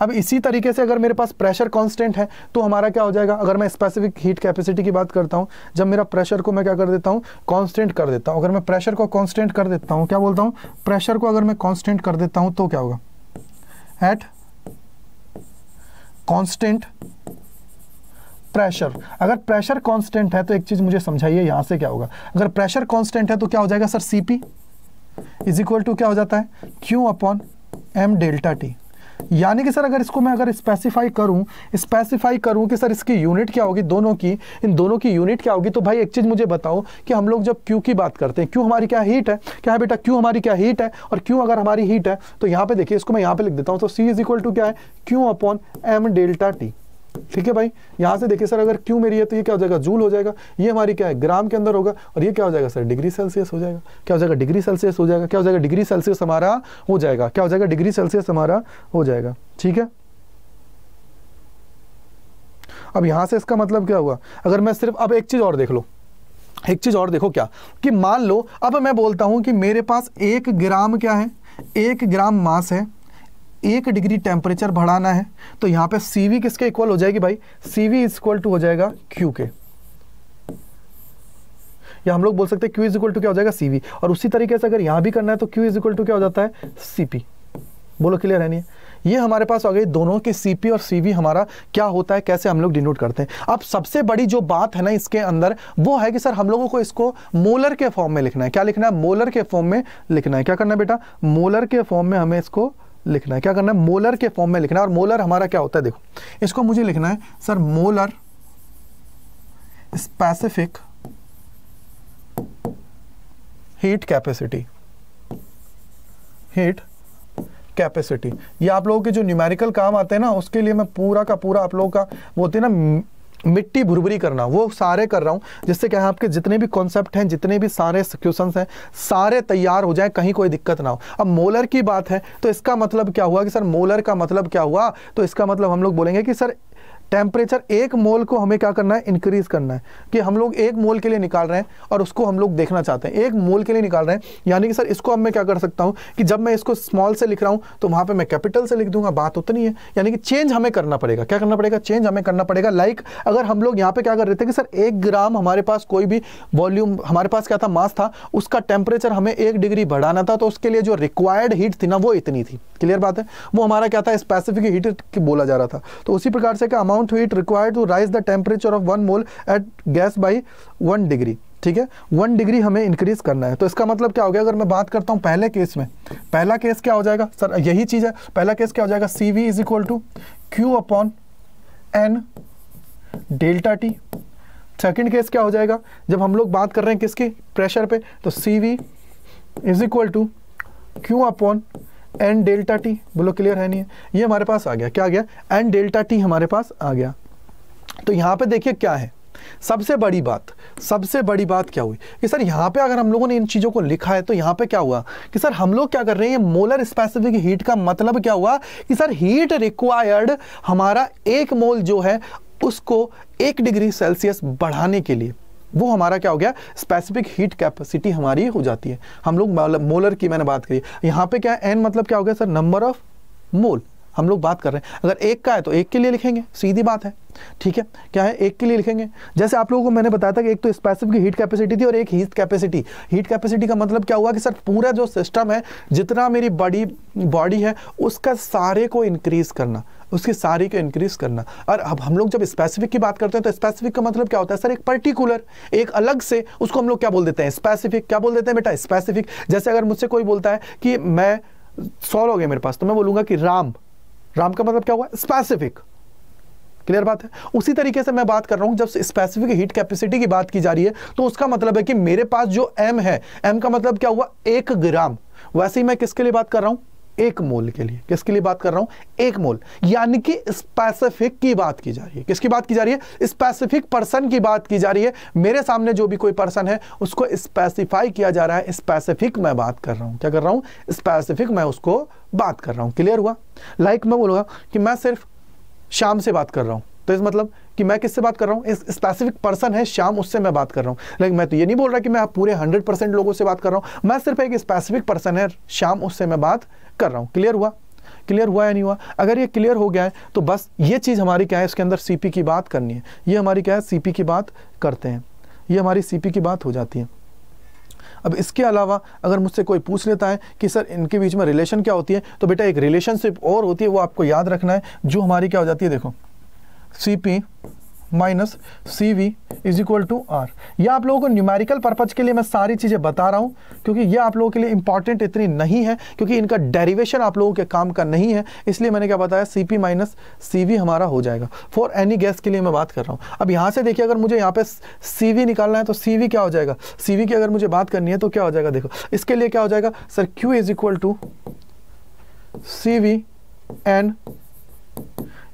अब इसी तरीके से अगर मेरे पास प्रेशर कांस्टेंट है तो हमारा क्या हो जाएगा अगर मैं स्पेसिफिक हीट कैपेसिटी की बात करता हूँ जब मेरा प्रेशर को मैं क्या कर देता हूँ कांस्टेंट कर देता हूँ अगर मैं प्रेशर को कांस्टेंट कर देता हूँ क्या बोलता हूँ प्रेशर को अगर मैं कांस्टेंट कर देता हूँ तो क्या होगा एट कॉन्स्टेंट प्रेशर अगर प्रेशर कॉन्स्टेंट है तो एक चीज़ मुझे समझाइए यहाँ से क्या होगा अगर प्रेशर कॉन्स्टेंट है तो क्या हो जाएगा sir C is equal to क्या हो जाता है Q upon M delta T यानी कि सर अगर इसको मैं अगर स्पेसिफाई करूँ स्पेसिफाई करूँ कि सर इसकी यूनिट क्या होगी दोनों की इन दोनों की यूनिट क्या होगी तो भाई एक चीज़ मुझे बताओ कि हम लोग जब क्यू की बात करते हैं क्यों हमारी क्या हीट है क्या है बेटा क्यों हमारी क्या हीट है और क्यों अगर हमारी हीट है तो यहाँ पे देखिए इसको मैं यहाँ पे लिख देता हूँ तो सी इज इक्वल टू क्या है Q upon M delta T ठीक है भाई यहां से देखिए सर अगर क्यू मेरी है तो ये क्या हो जाएगा जूल हो जाएगा ये हमारी क्या है ग्राम के अंदर होगा और ये क्या हो जाएगा सर डिग्री सेल्सियस हो जाएगा क्या हो जाएगा डिग्री सेल्सियस हो जाएगा क्या हो जाएगा डिग्री सेल्सियस हमारा हो जाएगा क्या हो जाएगा डिग्री सेल्सियस हमारा हो जाएगा ठीक है अब यहां से इसका मतलब क्या हुआ अगर मैं सिर्फ अब एक चीज़ और देख लो एक चीज़ और देखो क्या कि मान लो अब मैं बोलता हूं कि मेरे पास एक ग्राम क्या है एक ग्राम मास है एक डिग्री टेम्परेचर बढ़ाना है तो यहाँ पे सी वी किसके इक्वल हो जाएगी भाई सी वी इक्वल टू हो जाएगा क्यू के या हम लोग बोल सकते हैं क्यू इज इक्वल टू क्या हो जाएगा सी वी और उसी तरीके से अगर यहाँ भी करना है तो क्यू इज इक्वल टू क्या हो जाता है सी पी बोलो क्लियर है नहीं ये हमारे पास आ गई दोनों के सीपी और सीवी हमारा क्या होता है कैसे हम लोग डिनोट करते हैं अब सबसे बड़ी जो बात है ना इसके अंदर वो है कि सर हम लोगों को इसको मोलर के फॉर्म में लिखना है क्या लिखना है मोलर के फॉर्म में लिखना है क्या करना है बेटा मोलर के फॉर्म में हमें इसको लिखना है क्या करना है मोलर के फॉर्म में लिखना है और मोलर हमारा क्या होता है देखो इसको मुझे लिखना है sir molar specific heat capacity heat capacity ये आप लोगों के जो न्यूमेरिकल काम आते हैं ना उसके लिए मैं पूरा का पूरा आप लोगों का वो होती है ना मिट्टी भुरभुरी करना वो सारे कर रहा हूँ जिससे क्या है आपके जितने भी कॉन्सेप्ट हैं जितने भी सारे क्वेश्चन हैं सारे तैयार हो जाए कहीं कोई दिक्कत ना हो अब मोलर की बात है तो इसका मतलब क्या हुआ कि सर मोलर का मतलब क्या हुआ तो इसका मतलब हम लोग बोलेंगे कि सर टेम्परेचर एक मोल को हमें क्या करना है इंक्रीज करना है कि हम लोग एक मोल के लिए निकाल रहे हैं और उसको हम लोग देखना चाहते हैं एक मोल के लिए निकाल रहे हैं यानी कि सर इसको अब मैं क्या कर सकता हूँ कि जब मैं इसको स्मॉल से लिख रहा हूँ तो वहाँ पर मैं कैपिटल से लिख दूंगा बात उतनी है यानी कि चेंज हमें करना पड़ेगा क्या करना पड़ेगा चेंज हमें करना पड़ेगा लाइक like, अगर हम लोग यहाँ पर क्या कर रहे थे कि सर एक ग्राम हमारे पास कोई भी वॉल्यूम हमारे पास क्या था मास था उसका टेम्परेचर हमें एक डिग्री बढ़ाना था तो उसके लिए जो रिक्वायर्ड हीट थी ना वो इतनी थी क्लियर बात है वो हमारा क्या था स्पेसिफिक हीट बोला जा रहा था तो उसी प्रकार से क्या amount amount heat required to raise the temperature of one mole at gas by one degree ठीक है वन डिग्री हमें इंक्रीज करना है तो इसका मतलब क्या हो गया अगर मैं बात करता हूँ पहले केस में पहला केस क्या हो जाएगा सर यही चीज़ है पहला केस क्या हो जाएगा C V is equal to Q upon N delta T second case क्या हो जाएगा जब हम लोग बात कर रहे हैं किसकी प्रेशर पे तो C V is equal to Q upon N delta T बोलो क्लियर है नहीं है ये हमारे पास आ गया क्या आ गया एन डेल्टा टी हमारे पास आ गया तो यहाँ पे देखिए क्या है सबसे बड़ी बात सबसे बड़ी बात क्या हुई कि सर यहाँ पे अगर हम लोगों ने इन चीज़ों को लिखा है तो यहाँ पे क्या हुआ कि सर हम लोग क्या कर रहे हैं मोलर स्पेसिफिक हीट का मतलब क्या हुआ कि सर हीट रिक्वायर्ड हमारा एक मोल जो है उसको एक डिग्री सेल्सियस बढ़ाने के लिए वो हमारा क्या हो गया स्पेसिफिक हीट कैपेसिटी हमारी हो जाती है हम लोग मोलर की मैंने बात करी यहाँ पे क्या है एन मतलब क्या हो गया सर नंबर ऑफ मोल हम लोग बात कर रहे हैं अगर एक का है तो एक के लिए लिखेंगे सीधी बात है ठीक है क्या है एक के लिए लिखेंगे जैसे आप लोगों को मैंने बताया था कि एक तो स्पेसिफिक हीट कैपेसिटी थी और एक हीट कैपेसिटी हीट कैपेसिटी का मतलब क्या हुआ कि सर पूरा जो सिस्टम है जितना मेरी बॉडी बॉडी है उसका सारे को इंक्रीज करना उसकी सारी को इंक्रीज करना और अब हम लोग जब स्पेसिफिक की बात करते हैं तो स्पेसिफिक का मतलब क्या होता है सर एक पर्टिकुलर एक अलग से उसको हम लोग क्या बोल देते हैं स्पेसिफिक क्या बोल देते हैं बेटा स्पेसिफिक जैसे अगर मुझसे कोई बोलता है कि मैं सौ लोग मेरे पास तो मैं बोलूंगा कि राम राम का मतलब क्या हुआ स्पेसिफिक क्लियर बात है उसी तरीके से मैं बात कर रहा हूं जब स्पेसिफिक हीट कैपेसिटी की बात की जा रही है तो उसका मतलब है कि मेरे पास जो एम है एम का मतलब क्या हुआ एक ग्राम वैसे ही मैं किसके लिए बात कर रहा हूं एक मोल के लिए किसके लिए बात कर रहा हूं एक मोल यानी कि स्पेसिफिक की बात की जा रही है किसकी बात की जा रही है स्पेसिफिक पर्सन की बात की जा रही है मेरे सामने जो भी कोई पर्सन है उसको स्पेसिफाई किया जा रहा है स्पेसिफिक मैं बात कर रहा हूं क्या कर रहा हूं स्पेसिफिक मैं उसको बात कर रहा हूं क्लियर हुआ लाइक like मैं बोलूंगा कि मैं सिर्फ शाम से बात कर रहा हूं तो इस मतलब कि मैं किससे बात कर रहा हूँ इस स्पेसिफिक पर्सन है श्याम उससे मैं बात कर रहा हूँ लेकिन मैं तो ये नहीं बोल रहा कि मैं पूरे हंड्रेड परसेंट लोगों से बात कर रहा हूँ मैं सिर्फ एक स्पेसिफिक पर्सन है श्याम उससे मैं बात कर रहा हूँ क्लियर हुआ क्लियर हुआ या नहीं हुआ अगर ये क्लियर हो गया है तो बस ये चीज़ हमारी क्या है इसके अंदर सीपी की बात करनी है ये हमारी क्या है सीपी की बात करते हैं ये हमारी सीपी की बात हो जाती है अब इसके अलावा अगर मुझसे कोई पूछ लेता है कि सर इनके बीच में रिलेशन क्या होती है तो बेटा एक रिलेशनशिप और होती है वो आपको याद रखना है जो हमारी क्या हो जाती है देखो C P minus C V is equal to R यह आप लोगों को न्यूमेरिकल पर्पज़ के लिए मैं सारी चीज़ें बता रहा हूँ क्योंकि यह आप लोगों के लिए इंपॉर्टेंट इतनी नहीं है क्योंकि इनका डेरिवेशन आप लोगों के काम का नहीं है इसलिए मैंने क्या बताया C P minus C V हमारा हो जाएगा फॉर एनी गैस के लिए मैं बात कर रहा हूँ अब यहाँ से देखिए अगर मुझे यहाँ पर सी वी निकालना है तो सी वी क्या हो जाएगा सी वी की अगर मुझे बात करनी है तो क्या हो जाएगा देखो इसके लिए क्या हो जाएगा sir Q is equal to C V N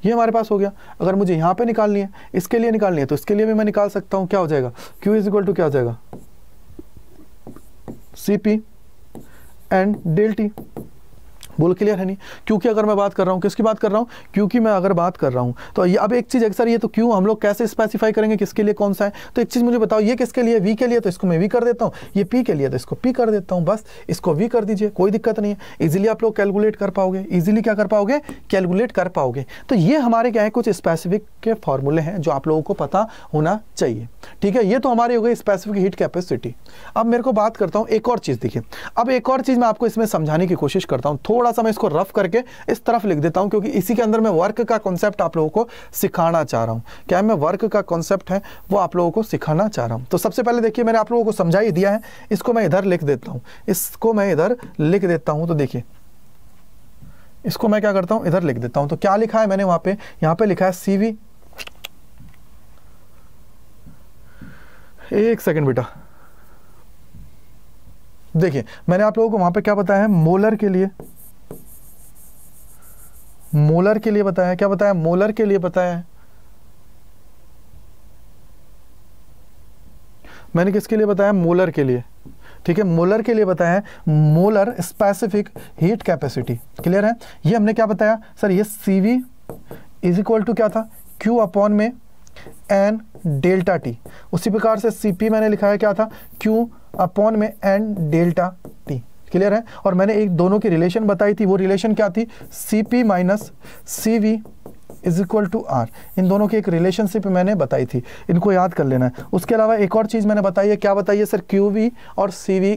ये हमारे पास हो गया अगर मुझे यहाँ पे निकालनी है इसके लिए निकालनी है तो इसके लिए भी मैं निकाल सकता हूँ क्या हो जाएगा क्यू इज इक्वल टू क्या हो जाएगा सी पी एंड डेल्टी बोल क्लियर है नहीं क्योंकि अगर मैं बात कर रहा हूँ किसकी बात कर रहा हूँ क्योंकि मैं अगर बात कर रहा हूँ तो ये अब एक चीज़ एक सर ये तो क्यों हम लोग कैसे स्पेसिफाई करेंगे किसके लिए कौन सा है तो एक चीज़ मुझे बताओ ये किसके लिए वी के लिए तो इसको मैं वी कर देता हूँ ये पी के लिए तो इसको पी कर देता हूँ बस इसको वी कर दीजिए कोई दिक्कत नहीं है ईजिली आप लोग कैलकुलेट कर पाओगे ईजिली क्या कर पाओगे कैलकुलेट कर पाओगे तो ये हमारे क्या है कुछ स्पेसिफिक के फॉर्मूले हैं जो आप लोगों को पता होना चाहिए ठीक है ये तो हमारी हो गई स्पेसिफिक हीट कैपेसिटी अब मेरे को बात करता हूँ एक और चीज़ देखिए अब एक और चीज़ मैं आपको इसमें समझाने की कोशिश करता हूँ थोड़ा थोड़ा सा मैं इसको रफ करके इस तरफ लिख देता हूँ क्योंकि इसी के अंदर मैं वर्क का कॉन्सेप्ट आप लोगों को सिखाना चाह रहा हूँ क्या मैं वर्क का कॉन्सेप्ट है वो आप लोगों को सिखाना चाह रहा हूँ तो सबसे पहले देखिए मैंने आप लोगों को समझा ही दिया है इसको मैं इधर लिख देता हूँ इसको मैं इधर लिख देता हूँ तो देखिए इसको मैं क्या करता हूँ इधर लिख देता हूँ तो क्या लिखा है मैंने वहां पे यहाँ पे लिखा है सीवी एक सेकंड बेटा देखिए मैंने आप लोगों को वहां पे क्या बताया है मोलर के लिए मोलर के लिए बताया क्या बताया मोलर के लिए बताया मैंने किसके लिए बताया मोलर के लिए ठीक है मोलर के लिए बताया molar specific heat capacity clear है ये हमने क्या बताया सर ये C V is equal to क्या था क्यू अपॉन में एन डेल्टा टी उसी प्रकार से सी पी मैंने लिखा है क्या था क्यू अपॉन में एन डेल्टा टी क्लियर है और मैंने एक दोनों की रिलेशन बताई थी वो रिलेशन क्या थी C P minus C V is equal to R इन दोनों की एक रिलेशनशिप मैंने बताई थी इनको याद कर लेना है उसके अलावा एक और चीज़ मैंने बताई है क्या बताइए सर क्यू वी और सी वी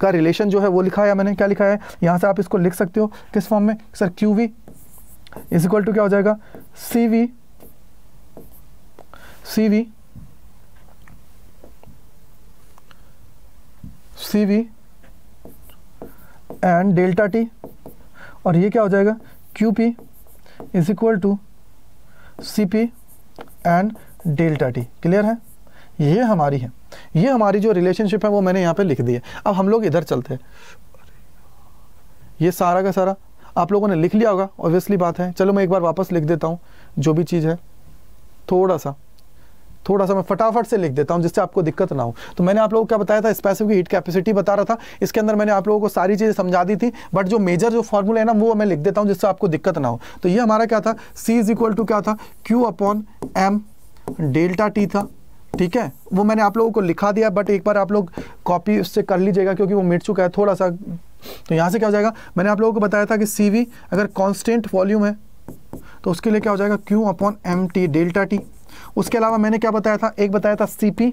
का रिलेशन जो है वो लिखा है मैंने क्या लिखा है यहाँ से आप इसको लिख सकते हो किस फॉर्म में sir Q V is equal to क्या हो जाएगा C V C V C V and delta T और ये क्या हो जाएगा Q P is equal to C P and delta T clear है ये हमारी है ये हमारी जो रिलेशनशिप है वो मैंने यहाँ पे लिख दी है अब हम लोग इधर चलते हैं ये सारा का सारा आप लोगों ने लिख लिया होगा ऑब्वियसली बात है चलो मैं एक बार वापस लिख देता हूँ जो भी चीज़ है थोड़ा सा थोड़ा सा मैं फटाफट से लिख देता हूँ जिससे आपको दिक्कत ना हो तो मैंने आप लोगों को क्या बताया था स्पेसिफिक हीट कैपेसिटी बता रहा था इसके अंदर मैंने आप लोगों को सारी चीज़ें समझा दी थी बट जो मेजर जो फॉर्मूला है ना वो मैं लिख देता हूँ जिससे आपको दिक्कत ना हो तो ये हमारा क्या था सी इज इक्वल टू क्या था Q upon M delta T था ठीक है वो मैंने आप लोगों को लिखा दिया बट एक बार आप लोग कॉपी उससे कर लीजिएगा क्योंकि वो मिट चुका है थोड़ा सा तो यहाँ से क्या हो जाएगा मैंने आप लोगों को बताया था कि सी अगर कॉन्स्टेंट वॉल्यूम है तो उसके लिए क्या हो जाएगा Q upon M T delta T उसके अलावा मैंने क्या बताया था एक बताया था सी पी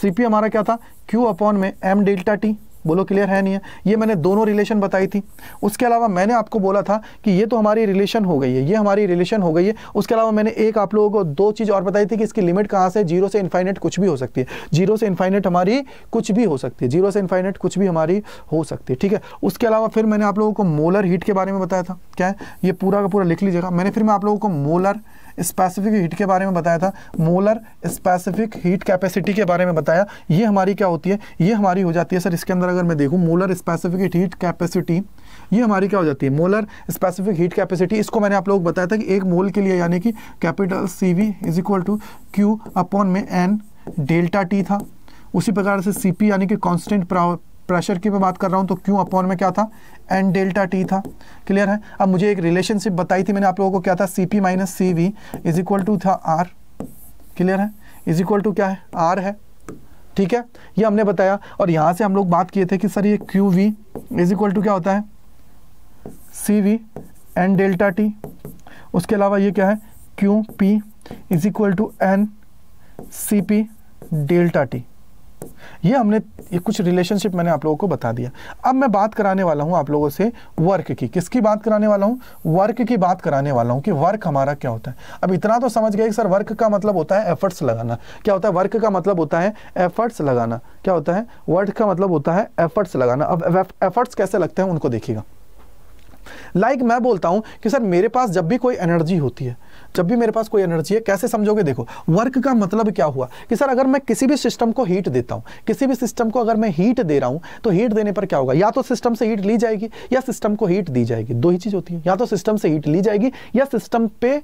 सी पी हमारा क्या था क्यू अपॉन में एम डेल्टा टी बोलो क्लियर है नहीं है ये मैंने दोनों रिलेशन बताई थी उसके अलावा मैंने आपको बोला था कि ये तो हमारी रिलेशन हो गई है ये हमारी रिलेशन हो गई है उसके अलावा मैंने एक आप लोगों को दो चीज़ और बताई थी कि इसकी लिमिट कहाँ से जीरो से इन्फाइनेट कुछ भी हो सकती है जीरो से इन्फाइनेट हमारी कुछ भी हो सकती है जीरो से इन्फाइनेट कुछ भी हमारी हो सकती है ठीक है उसके अलावा फिर मैंने आप लोगों को मोलर हीट के बारे में बताया था क्या है ये पूरा का पूरा लिख लीजिएगा मैंने फिर मैं आप लोगों को मोलर स्पेसिफिक हीट के बारे में बताया था मोलर स्पेसिफिक हीट कैपेसिटी के बारे में बताया ये हमारी क्या होती है ये हमारी हो जाती है सर इसके अंदर अगर मैं देखूँ मोलर स्पेसिफिक हीट कैपेसिटी ये हमारी क्या हो जाती है मोलर स्पेसिफिक हीट कैपेसिटी इसको मैंने आप लोग बताया था कि एक मोल के लिए यानी कि capital C V is equal to Q upon में एन डेल्टा टी था उसी प्रकार से सी पी यानी कि कांस्टेंट प्रेशर की मैं बात कर रहा हूँ तो क्यों अपॉन में क्या था एन डेल्टा टी था क्लियर है अब मुझे एक रिलेशनशिप बताई थी मैंने आप लोगों को क्या था C P minus C V is equal to था आर क्लियर है इज इक्वल टू क्या है आर है ठीक है ये हमने बताया और यहाँ से हम लोग बात किए थे कि सर ये Q V is equal to क्या होता है C V N delta T उसके अलावा ये क्या है Q P is equal to N C P delta T ये हमने ये कुछ रिलेशनशिप मैंने आप लोगों को बता दिया अब मैं बात कराने वाला हूँ आप लोगों से वर्क की किसकी बात कराने वाला हूँ वर्क की बात कराने वाला हूँ कि वर्क हमारा क्या होता है अब इतना तो समझ गए कि सर वर्क का मतलब होता है एफर्ट्स लगाना क्या होता है वर्क का मतलब होता है एफर्ट्स लगाना क्या होता है वर्क का मतलब होता है एफर्ट्स लगाना अब एफर्ट्स कैसे लगते हैं उनको देखिएगा लाइक like मैं बोलता हूँ कि सर मेरे पास जब भी कोई एनर्जी होती है जब भी मेरे पास कोई एनर्जी है कैसे समझोगे देखो वर्क का मतलब क्या हुआ कि सर अगर मैं किसी भी सिस्टम को हीट देता हूँ किसी भी सिस्टम को अगर मैं हीट दे रहा हूँ तो हीट देने पर क्या होगा या तो सिस्टम से हीट ली जाएगी या सिस्टम को हीट दी जाएगी दो ही चीज़ होती है या तो सिस्टम से हीट ली जाएगी या सिस्टम पे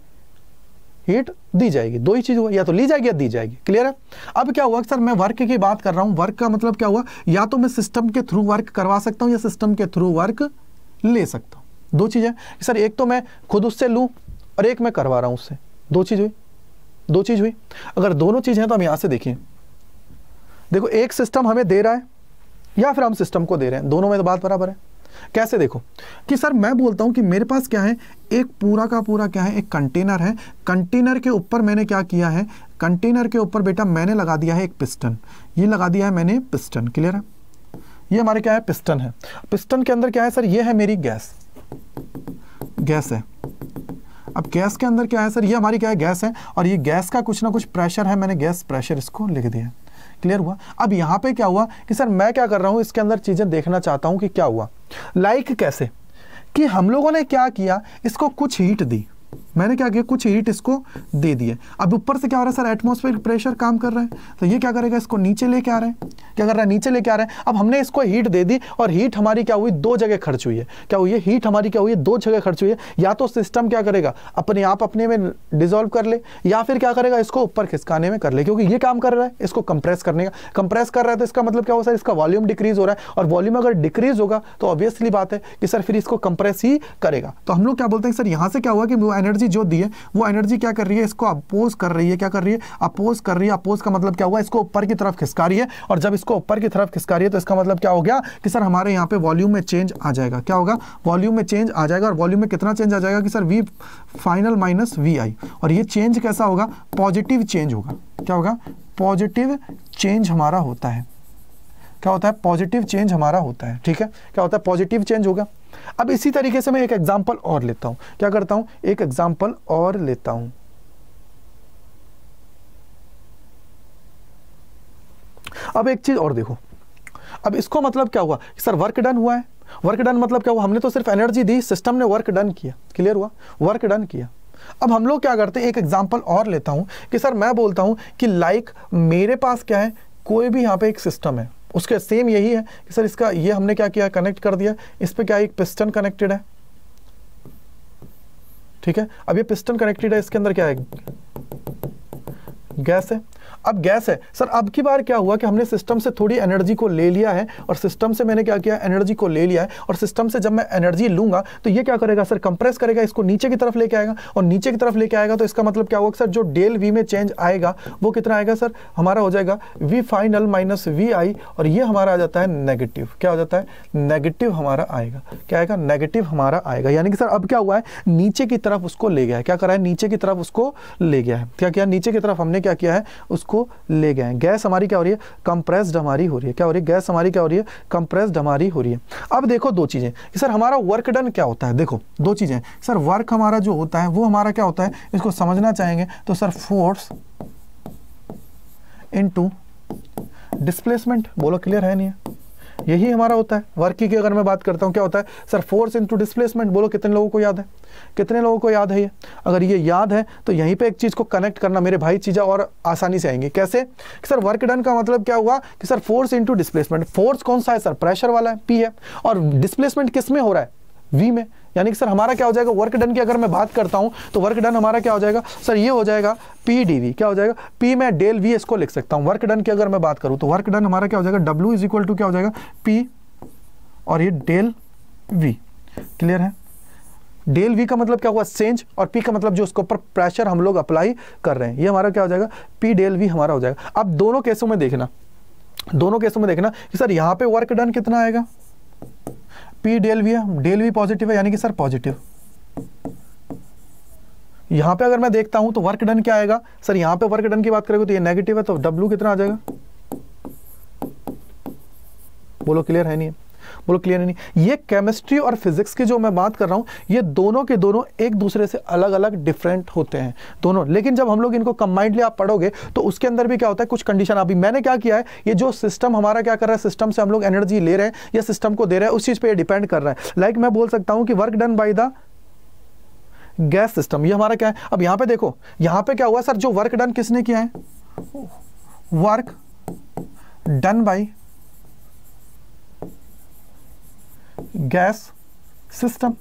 हीट दी जाएगी दो ही चीज़ हुआ या तो ली जाएगी या दी जाएगी क्लियर है अब क्या हुआ सर मैं वर्क की बात कर रहा हूँ वर्क का मतलब क्या हुआ या तो मैं सिस्टम के थ्रू वर्क करवा सकता हूँ या सिस्टम के थ्रू वर्क ले सकता हूँ दो चीज़ें सर एक तो मैं खुद उससे लूँ और एक मैं करवा रहा हूँ उससे दो चीज़ हुई दो चीज़ हुई अगर दोनों चीज़ हैं तो हम यहाँ से देखिए देखो एक सिस्टम हमें दे रहा है या फिर हम सिस्टम को दे रहे हैं दोनों में तो बात बराबर है कैसे देखो कि सर मैं बोलता हूं कि मेरे पास क्या है एक पूरा का पूरा क्या है एक कंटेनर है कंटेनर के ऊपर मैंने क्या किया है कंटेनर के ऊपर बेटा मैंने लगा दिया है एक पिस्टन ये लगा दिया है मैंने पिस्टन क्लियर है ये हमारे क्या है पिस्टन है पिस्टन के अंदर क्या है सर ये है मेरी गैस गैस है अब गैस के अंदर क्या है सर ये हमारी क्या है गैस है और ये गैस का कुछ ना कुछ प्रेशर है मैंने गैस प्रेशर इसको लिख दिया क्लियर हुआ अब यहाँ पे क्या हुआ कि सर मैं क्या कर रहा हूँ इसके अंदर चीज़ें देखना चाहता हूँ कि क्या हुआ लाइक like कैसे कि हम लोगों ने क्या किया इसको कुछ हीट दी मैंने क्या किया कुछ हीट इसको दे दिए अब ऊपर से क्या हो रहा है सर एटमोस्फेरिक प्रेशर काम कर रहा है तो ये क्या करेगा इसको नीचे लेके आ रहे हैं क्या कर रहा है नीचे लेके आ रहे हैं अब हमने इसको हीट दे दी और हीट हमारी क्या हुई दो जगह खर्च हुई है क्या हुई है हीट हमारी क्या हुई है दो जगह खर्च हुई है या तो सिस्टम क्या करेगा अपने आप अपने में डिजोल्व कर ले या फिर क्या करेगा इसको ऊपर खिसकाने में कर ले क्योंकि ये काम कर रहा है इसको कंप्रेस करने का कंप्रेस कर रहा है तो इसका मतलब क्या हो सर इसका वॉल्यूम डिक्रीज हो रहा है और वॉल्यूम अगर डिक्रीज होगा तो ऑब्वियसली बात है कि सर फिर इसको कंप्रेस ही करेगा तो हम लोग क्या बोलते हैं सर यहाँ से क्या हुआ कि एनर्जी एनर्जी जो दी है वो एनर्जी क्या कर रही है इसको अपोज कर रही है क्या कर रही है अपोज कर रही है अपोज का मतलब क्या हुआ इसको ऊपर की तरफ खिसका रही है और जब इसको ऊपर की तरफ खिसका रही है तो इसका मतलब क्या हो गया कि सर हमारे यहाँ पे वॉल्यूम में चेंज आ जाएगा क्या होगा वॉल्यूम में चेंज आ जाएगा और वॉल्यूम में कितना चेंज आ जाएगा कि sir V final minus V I और ये चेंज कैसा होगा पॉजिटिव चेंज होगा क्या होगा पॉजिटिव चेंज हमारा होता है क्या होता है पॉजिटिव चेंज हमारा होता है ठीक है क्या होता है पॉजिटिव चेंज होगा अब इसी तरीके से मैं एक एग्जाम्पल और लेता हूं क्या करता हूं एक एग्जाम्पल और लेता हूं अब एक चीज़ और देखो अब इसको मतलब क्या हुआ सर वर्क डन हुआ है वर्क डन मतलब क्या हुआ हमने तो सिर्फ एनर्जी दी सिस्टम ने वर्क डन किया क्लियर हुआ वर्क डन किया अब हम लोग क्या करते हैं एक एग्जाम्पल और लेता हूं कि सर मैं बोलता हूं कि लाइक मेरे पास क्या है कोई भी यहां पे एक सिस्टम है उसका सेम यही है कि सर इसका ये हमने क्या किया कनेक्ट कर दिया इस पर क्या एक पिस्टन कनेक्टेड है ठीक है अब ये पिस्टन कनेक्टेड है इसके अंदर क्या है गैस है अब गैस है सर अब की बार क्या हुआ कि हमने सिस्टम से थोड़ी एनर्जी को ले लिया है और सिस्टम से मैंने क्या किया एनर्जी को ले लिया है और सिस्टम से जब मैं एनर्जी लूंगा तो ये क्या करेगा सर कंप्रेस करेगा इसको नीचे की तरफ लेके आएगा और नीचे की तरफ लेके आएगा तो इसका मतलब क्या होगा सर जो डेल वी में चेंज आएगा वो कितना आएगा सर हमारा हो जाएगा V final minus V I और ये हमारा आ जाता है नेगेटिव क्या हो जाता है नेगेटिव हमारा आएगा क्या आएगा नेगेटिव हमारा आएगा यानी कि सर अब क्या हुआ है नीचे की तरफ उसको ले गया है क्या करा है नीचे की तरफ उसको ले गया है क्या किया नीचे की तरफ हमने क्या किया है उसको उसको ले गए हैं गैस हमारी क्या हो रही है कंप्रेस्ड हमारी हो रही है क्या हो रही है गैस हमारी क्या हो रही है कंप्रेस्ड हमारी हो रही है अब देखो दो चीज़ें सर हमारा वर्क डन क्या होता है देखो दो चीज़ें सर वर्क हमारा जो होता है वो हमारा क्या होता है इसको समझना चाहेंगे तो सर फोर्स इंटू डिस्प्लेसमेंट बोलो क्लियर है नहीं है यही हमारा होता है वर्की की अगर मैं बात करता हूँ क्या होता है सर फोर्स इंटू डिस्प्लेसमेंट बोलो कितने लोगों को याद है कितने लोगों को याद है ये अगर ये याद है तो यहीं पे एक चीज़ को कनेक्ट करना मेरे भाई चीज़ें और आसानी से आएंगी कैसे कि सर वर्क डन का मतलब क्या हुआ कि sir force into displacement force कौन सा है सर प्रेशर वाला है पी है और डिस्प्लेसमेंट किस में हो रहा है वी में यानी कि सर हमारा क्या हो जाएगा वर्क डन की अगर मैं बात करता हूँ तो वर्क डन हमारा क्या हो जाएगा सर ये हो जाएगा पी डी वी क्या हो जाएगा पी मैं डेल वी इसको लिख सकता हूँ वर्क डन की अगर मैं बात करूँ तो वर्क डन हमारा क्या हो जाएगा डब्ल्यू इज इक्वल टू क्या हो जाएगा पी और ये डेल वी क्लियर है डेल वी का मतलब क्या हुआ चेंज और पी का मतलब जो उसके ऊपर प्रेशर हम लोग अप्लाई कर रहे हैं ये हमारा क्या हो जाएगा पी डेल वी हमारा हो जाएगा अब दोनों केसों में देखना दोनों केसों में देखना कि सर यहाँ पे वर्क डन कितना आएगा पी डेल वी है डेल वी पॉजिटिव है यानी कि सर पॉजिटिव यहां पे अगर मैं देखता हूं तो वर्क डन क्या आएगा सर यहां पे वर्क डन की बात करेंगे तो ये नेगेटिव है तो डब्ल्यू कितना आ जाएगा बोलो क्लियर है नहीं है बोलो क्लियर नहीं ये केमिस्ट्री और फिजिक्स की जो मैं बात कर रहा हूँ ये दोनों के दोनों एक दूसरे से अलग अलग डिफरेंट होते हैं दोनों लेकिन जब हम लोग इनको कंबाइंडली आप पढ़ोगे तो उसके अंदर भी क्या होता है कुछ कंडीशन अभी मैंने क्या किया है ये जो सिस्टम हमारा क्या कर रहा है सिस्टम से हम लोग एनर्जी ले रहे हैं या सिस्टम को दे रहे हैं उस चीज़ पर डिपेंड कर रहा है लाइक like मैं बोल सकता हूँ कि work done by the gas system ये हमारा क्या है अब यहां पे देखो यहां पे क्या हुआ सर जो वर्क डन किसने किया है work done by gas system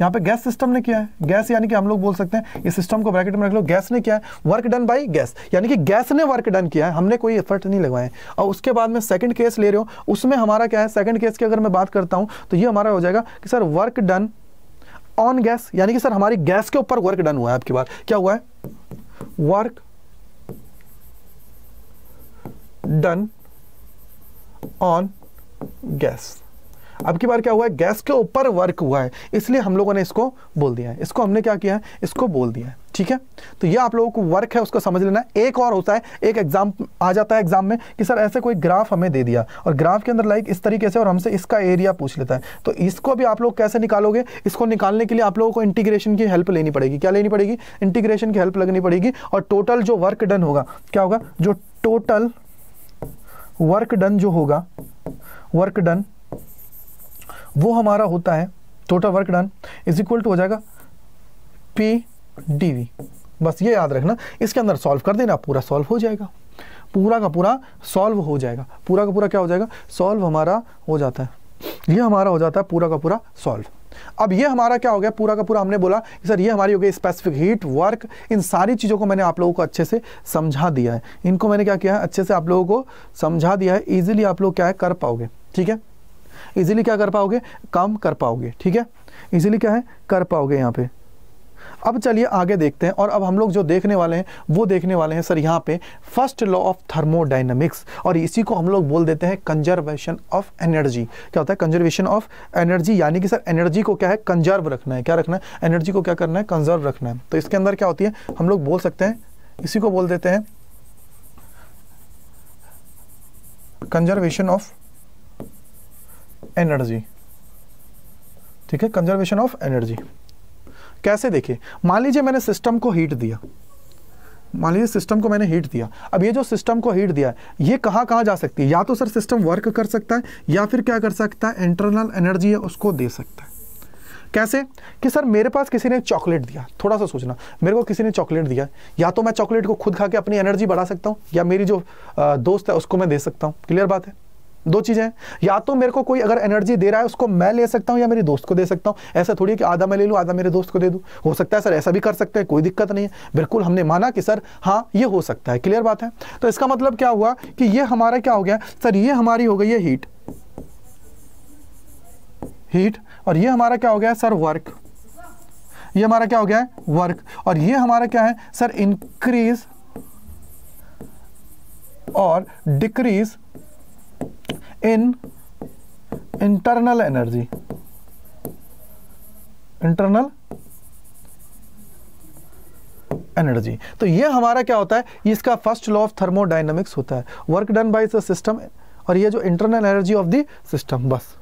यहां पे गैस सिस्टम ने किया है गैस यानी कि हम लोग बोल सकते हैं इस सिस्टम को ब्रैकेट में रख लो गैस ने किया है वर्क डन बाई गैस यानी कि गैस ने वर्क डन किया है हमने कोई एफर्ट नहीं लगाए और उसके बाद में सेकंड केस ले रहे हो उसमें हमारा क्या है सेकंड केस की अगर मैं बात करता हूं तो ये हमारा हो जाएगा कि sir work done on gas यानी कि सर हमारी गैस के ऊपर वर्क डन हुआ है आपकी बात क्या हुआ है वर्क डन ऑन गैस अब की बार क्या हुआ है गैस के ऊपर वर्क हुआ है इसलिए हम लोगों ने इसको बोल दिया है इसको हमने क्या किया है इसको बोल दिया है ठीक है तो ये आप लोगों को वर्क है उसको समझ लेना है एक और होता है एक एग्जाम आ जाता है एग्जाम में कि सर ऐसे कोई ग्राफ हमें दे दिया और ग्राफ के अंदर लाइक इस तरीके से और हमसे इसका एरिया पूछ लेता है तो इसको भी आप लोग कैसे निकालोगे इसको निकालने के लिए आप लोगों को इंटीग्रेशन की हेल्प लेनी पड़ेगी क्या लेनी पड़ेगी इंटीग्रेशन की हेल्प लगनी पड़ेगी और टोटल जो वर्क डन होगा क्या होगा जो टोटल वर्क डन जो होगा वर्क डन वो हमारा होता है total work done is equal to हो जाएगा पी डी वी बस ये याद रखना इसके अंदर सॉल्व कर देना पूरा सॉल्व हो जाएगा पूरा का पूरा सॉल्व हो जाएगा पूरा का पूरा क्या हो जाएगा सॉल्व हमारा हो जाता है ये हमारा हो जाता है पूरा का पूरा सॉल्व अब ये हमारा क्या हो गया पूरा का पूरा हमने बोला कि सर ये हमारी हो गई स्पेसिफिक हीट वर्क इन सारी चीज़ों को मैंने आप लोगों को अच्छे से समझा दिया है इनको मैंने क्या किया है अच्छे से आप लोगों को समझा दिया है ईजिली आप लोग क्या है कर पाओगे ठीक है इजीली क्या कर पाओगे काम कर पाओगे ठीक है इजीली क्या है कर पाओगे यहाँ पे अब चलिए आगे देखते हैं और अब हम लोग जो देखने वाले हैं वो देखने वाले हैं सर यहाँ पे फर्स्ट लॉ ऑफ थर्मोडाइनमिक्स और इसी को हम लोग बोल देते हैं कंजर्वेशन ऑफ एनर्जी क्या होता है कंजर्वेशन ऑफ एनर्जी यानी कि सर एनर्जी को क्या है कंजर्व रखना है क्या रखना है एनर्जी को क्या करना है कंजर्व रखना है तो इसके अंदर क्या होती है हम लोग बोल सकते हैं इसी को बोल देते हैं कंजर्वेशन ऑफ एनर्जी ठीक है कंजर्वेशन ऑफ एनर्जी कैसे देखिए मान लीजिए मैंने सिस्टम को हीट दिया मान लीजिए सिस्टम को मैंने हीट दिया अब ये जो सिस्टम को हीट दिया है ये कहाँ कहाँ जा सकती है या तो सर सिस्टम वर्क कर सकता है या फिर क्या कर सकता है इंटरनल एनर्जी है उसको दे सकता है कैसे कि सर मेरे पास किसी ने चॉकलेट दिया थोड़ा सा सोचना मेरे को किसी ने चॉकलेट दिया या तो मैं चॉकलेट को खुद खा के अपनी एनर्जी बढ़ा सकता हूँ या मेरी जो दोस्त है उसको मैं दे सकता हूँ क्लियर बात है दो चीज़ें या तो मेरे को कोई अगर एनर्जी दे रहा है उसको मैं ले सकता हूं या मेरे दोस्त को दे सकता हूं ऐसा थोड़ी कि आधा मैं ले लूं आधा मेरे दोस्त को दे दूं हो सकता है सर ऐसा भी कर सकते हैं कोई दिक्कत नहीं है बिल्कुल हमने माना कि सर हाँ ये हो सकता है क्लियर बात है तो इसका मतलब क्या हुआ कि ये हमारा क्या हो गया सर ये हमारी हो गई है हीट हीट और ये हमारा क्या हो गया सर वर्क ये हमारा क्या हो गया है वर्क और ये हमारा क्या है सर इंक्रीज और decrease in internal energy internal energy तो ये हमारा क्या होता है इसका फर्स्ट लॉ ऑफ थर्मोडाइनमिक्स होता है work done by the system और ये जो internal energy of the system बस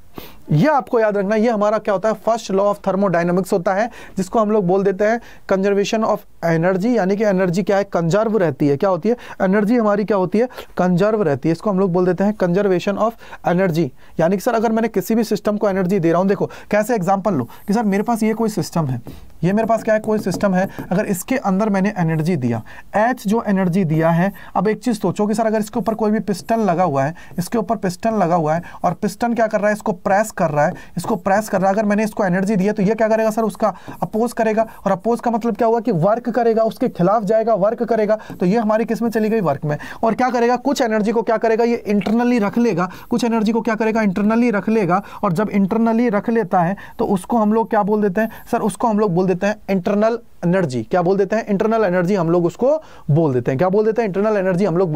ये आपको याद रखना ये हमारा क्या होता है फर्स्ट लॉ ऑफ थर्मोडाइनमिक्स होता है जिसको हम लोग बोल देते हैं कंजर्वेशन ऑफ एनर्जी यानी कि एनर्जी क्या है कंजर्व रहती है क्या होती है एनर्जी हमारी क्या होती है कंजर्व रहती है इसको हम लोग बोल देते हैं कंजर्वेशन ऑफ एनर्जी यानी कि सर अगर मैंने किसी भी सिस्टम को एनर्जी दे रहा हूँ देखो कैसे एग्जाम्पल लो कि सर मेरे पास ये कोई सिस्टम है ये मेरे पास क्या है कोई सिस्टम है अगर इसके अंदर मैंने एनर्जी दिया एच जो एनर्जी दिया है अब एक चीज़ सोचो कि सर अगर इसके ऊपर कोई भी पिस्टन लगा हुआ है इसके ऊपर पिस्टन लगा हुआ है और पिस्टन क्या कर रहा है इसको प्रेस कर रहा है इसको प्रेस कर रहा है अगर मैंने इसको एनर्जी दी है तो ये क्या करेगा सर उसका अपोज करेगा और अपोज का मतलब क्या हुआ कि वर्क करेगा उसके खिलाफ जाएगा वर्क करेगा तो ये हमारी किस्में चली गई वर्क में और क्या करेगा कुछ एनर्जी को क्या करेगा ये इंटरनली रख लेगा कुछ एनर्जी को क्या करेगा इंटरनली रख लेगा और जब इंटरनली रख लेता है तो उसको हम लोग क्या बोल देते हैं सर उसको हम लोग बोल देते हैं इंटरनल एनर्जी क्या बोल देते हैं इंटरनल एनर्जी हम लोग उसको बोल देते हैं क्या बोल देते हैं इंटरनल एनर्जी हम लोग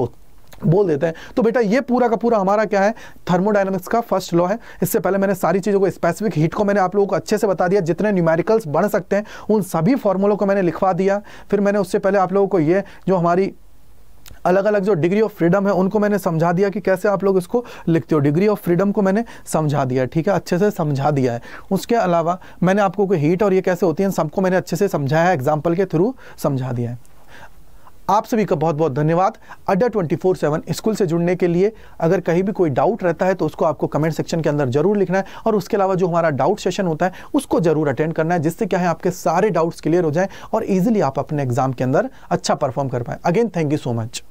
बोल देते हैं तो बेटा ये पूरा का पूरा हमारा क्या है थर्मोडाइनमिक्स का फर्स्ट लॉ है इससे पहले मैंने सारी चीज़ों को स्पेसिफिक हीट को मैंने आप लोगों को अच्छे से बता दिया जितने न्यूमेरिकल्स बढ़ सकते हैं उन सभी फॉर्मूलों को मैंने लिखवा दिया फिर मैंने उससे पहले आप लोगों को ये जो हमारी अलग अलग जो डिग्री ऑफ फ्रीडम है उनको मैंने समझा दिया कि कैसे आप लोग इसको लिखते हो डिग्री ऑफ फ्रीडम को मैंने समझा दिया ठीक है अच्छे से समझा दिया है उसके अलावा मैंने आपको हीट और ये कैसे होती है सबको मैंने अच्छे से समझाया है एग्जाम्पल के थ्रू समझा दिया है आप सभी का बहुत बहुत धन्यवाद अड्डा ट्वेंटी फोर सेवन स्कूल से जुड़ने के लिए अगर कहीं भी कोई डाउट रहता है तो उसको आपको कमेंट सेक्शन के अंदर जरूर लिखना है और उसके अलावा जो हमारा डाउट सेशन होता है उसको जरूर अटेंड करना है जिससे क्या है आपके सारे डाउट्स क्लियर हो जाएं और ईजिली आप अपने एग्जाम के अंदर अच्छा परफॉर्म कर पाएं again thank you so much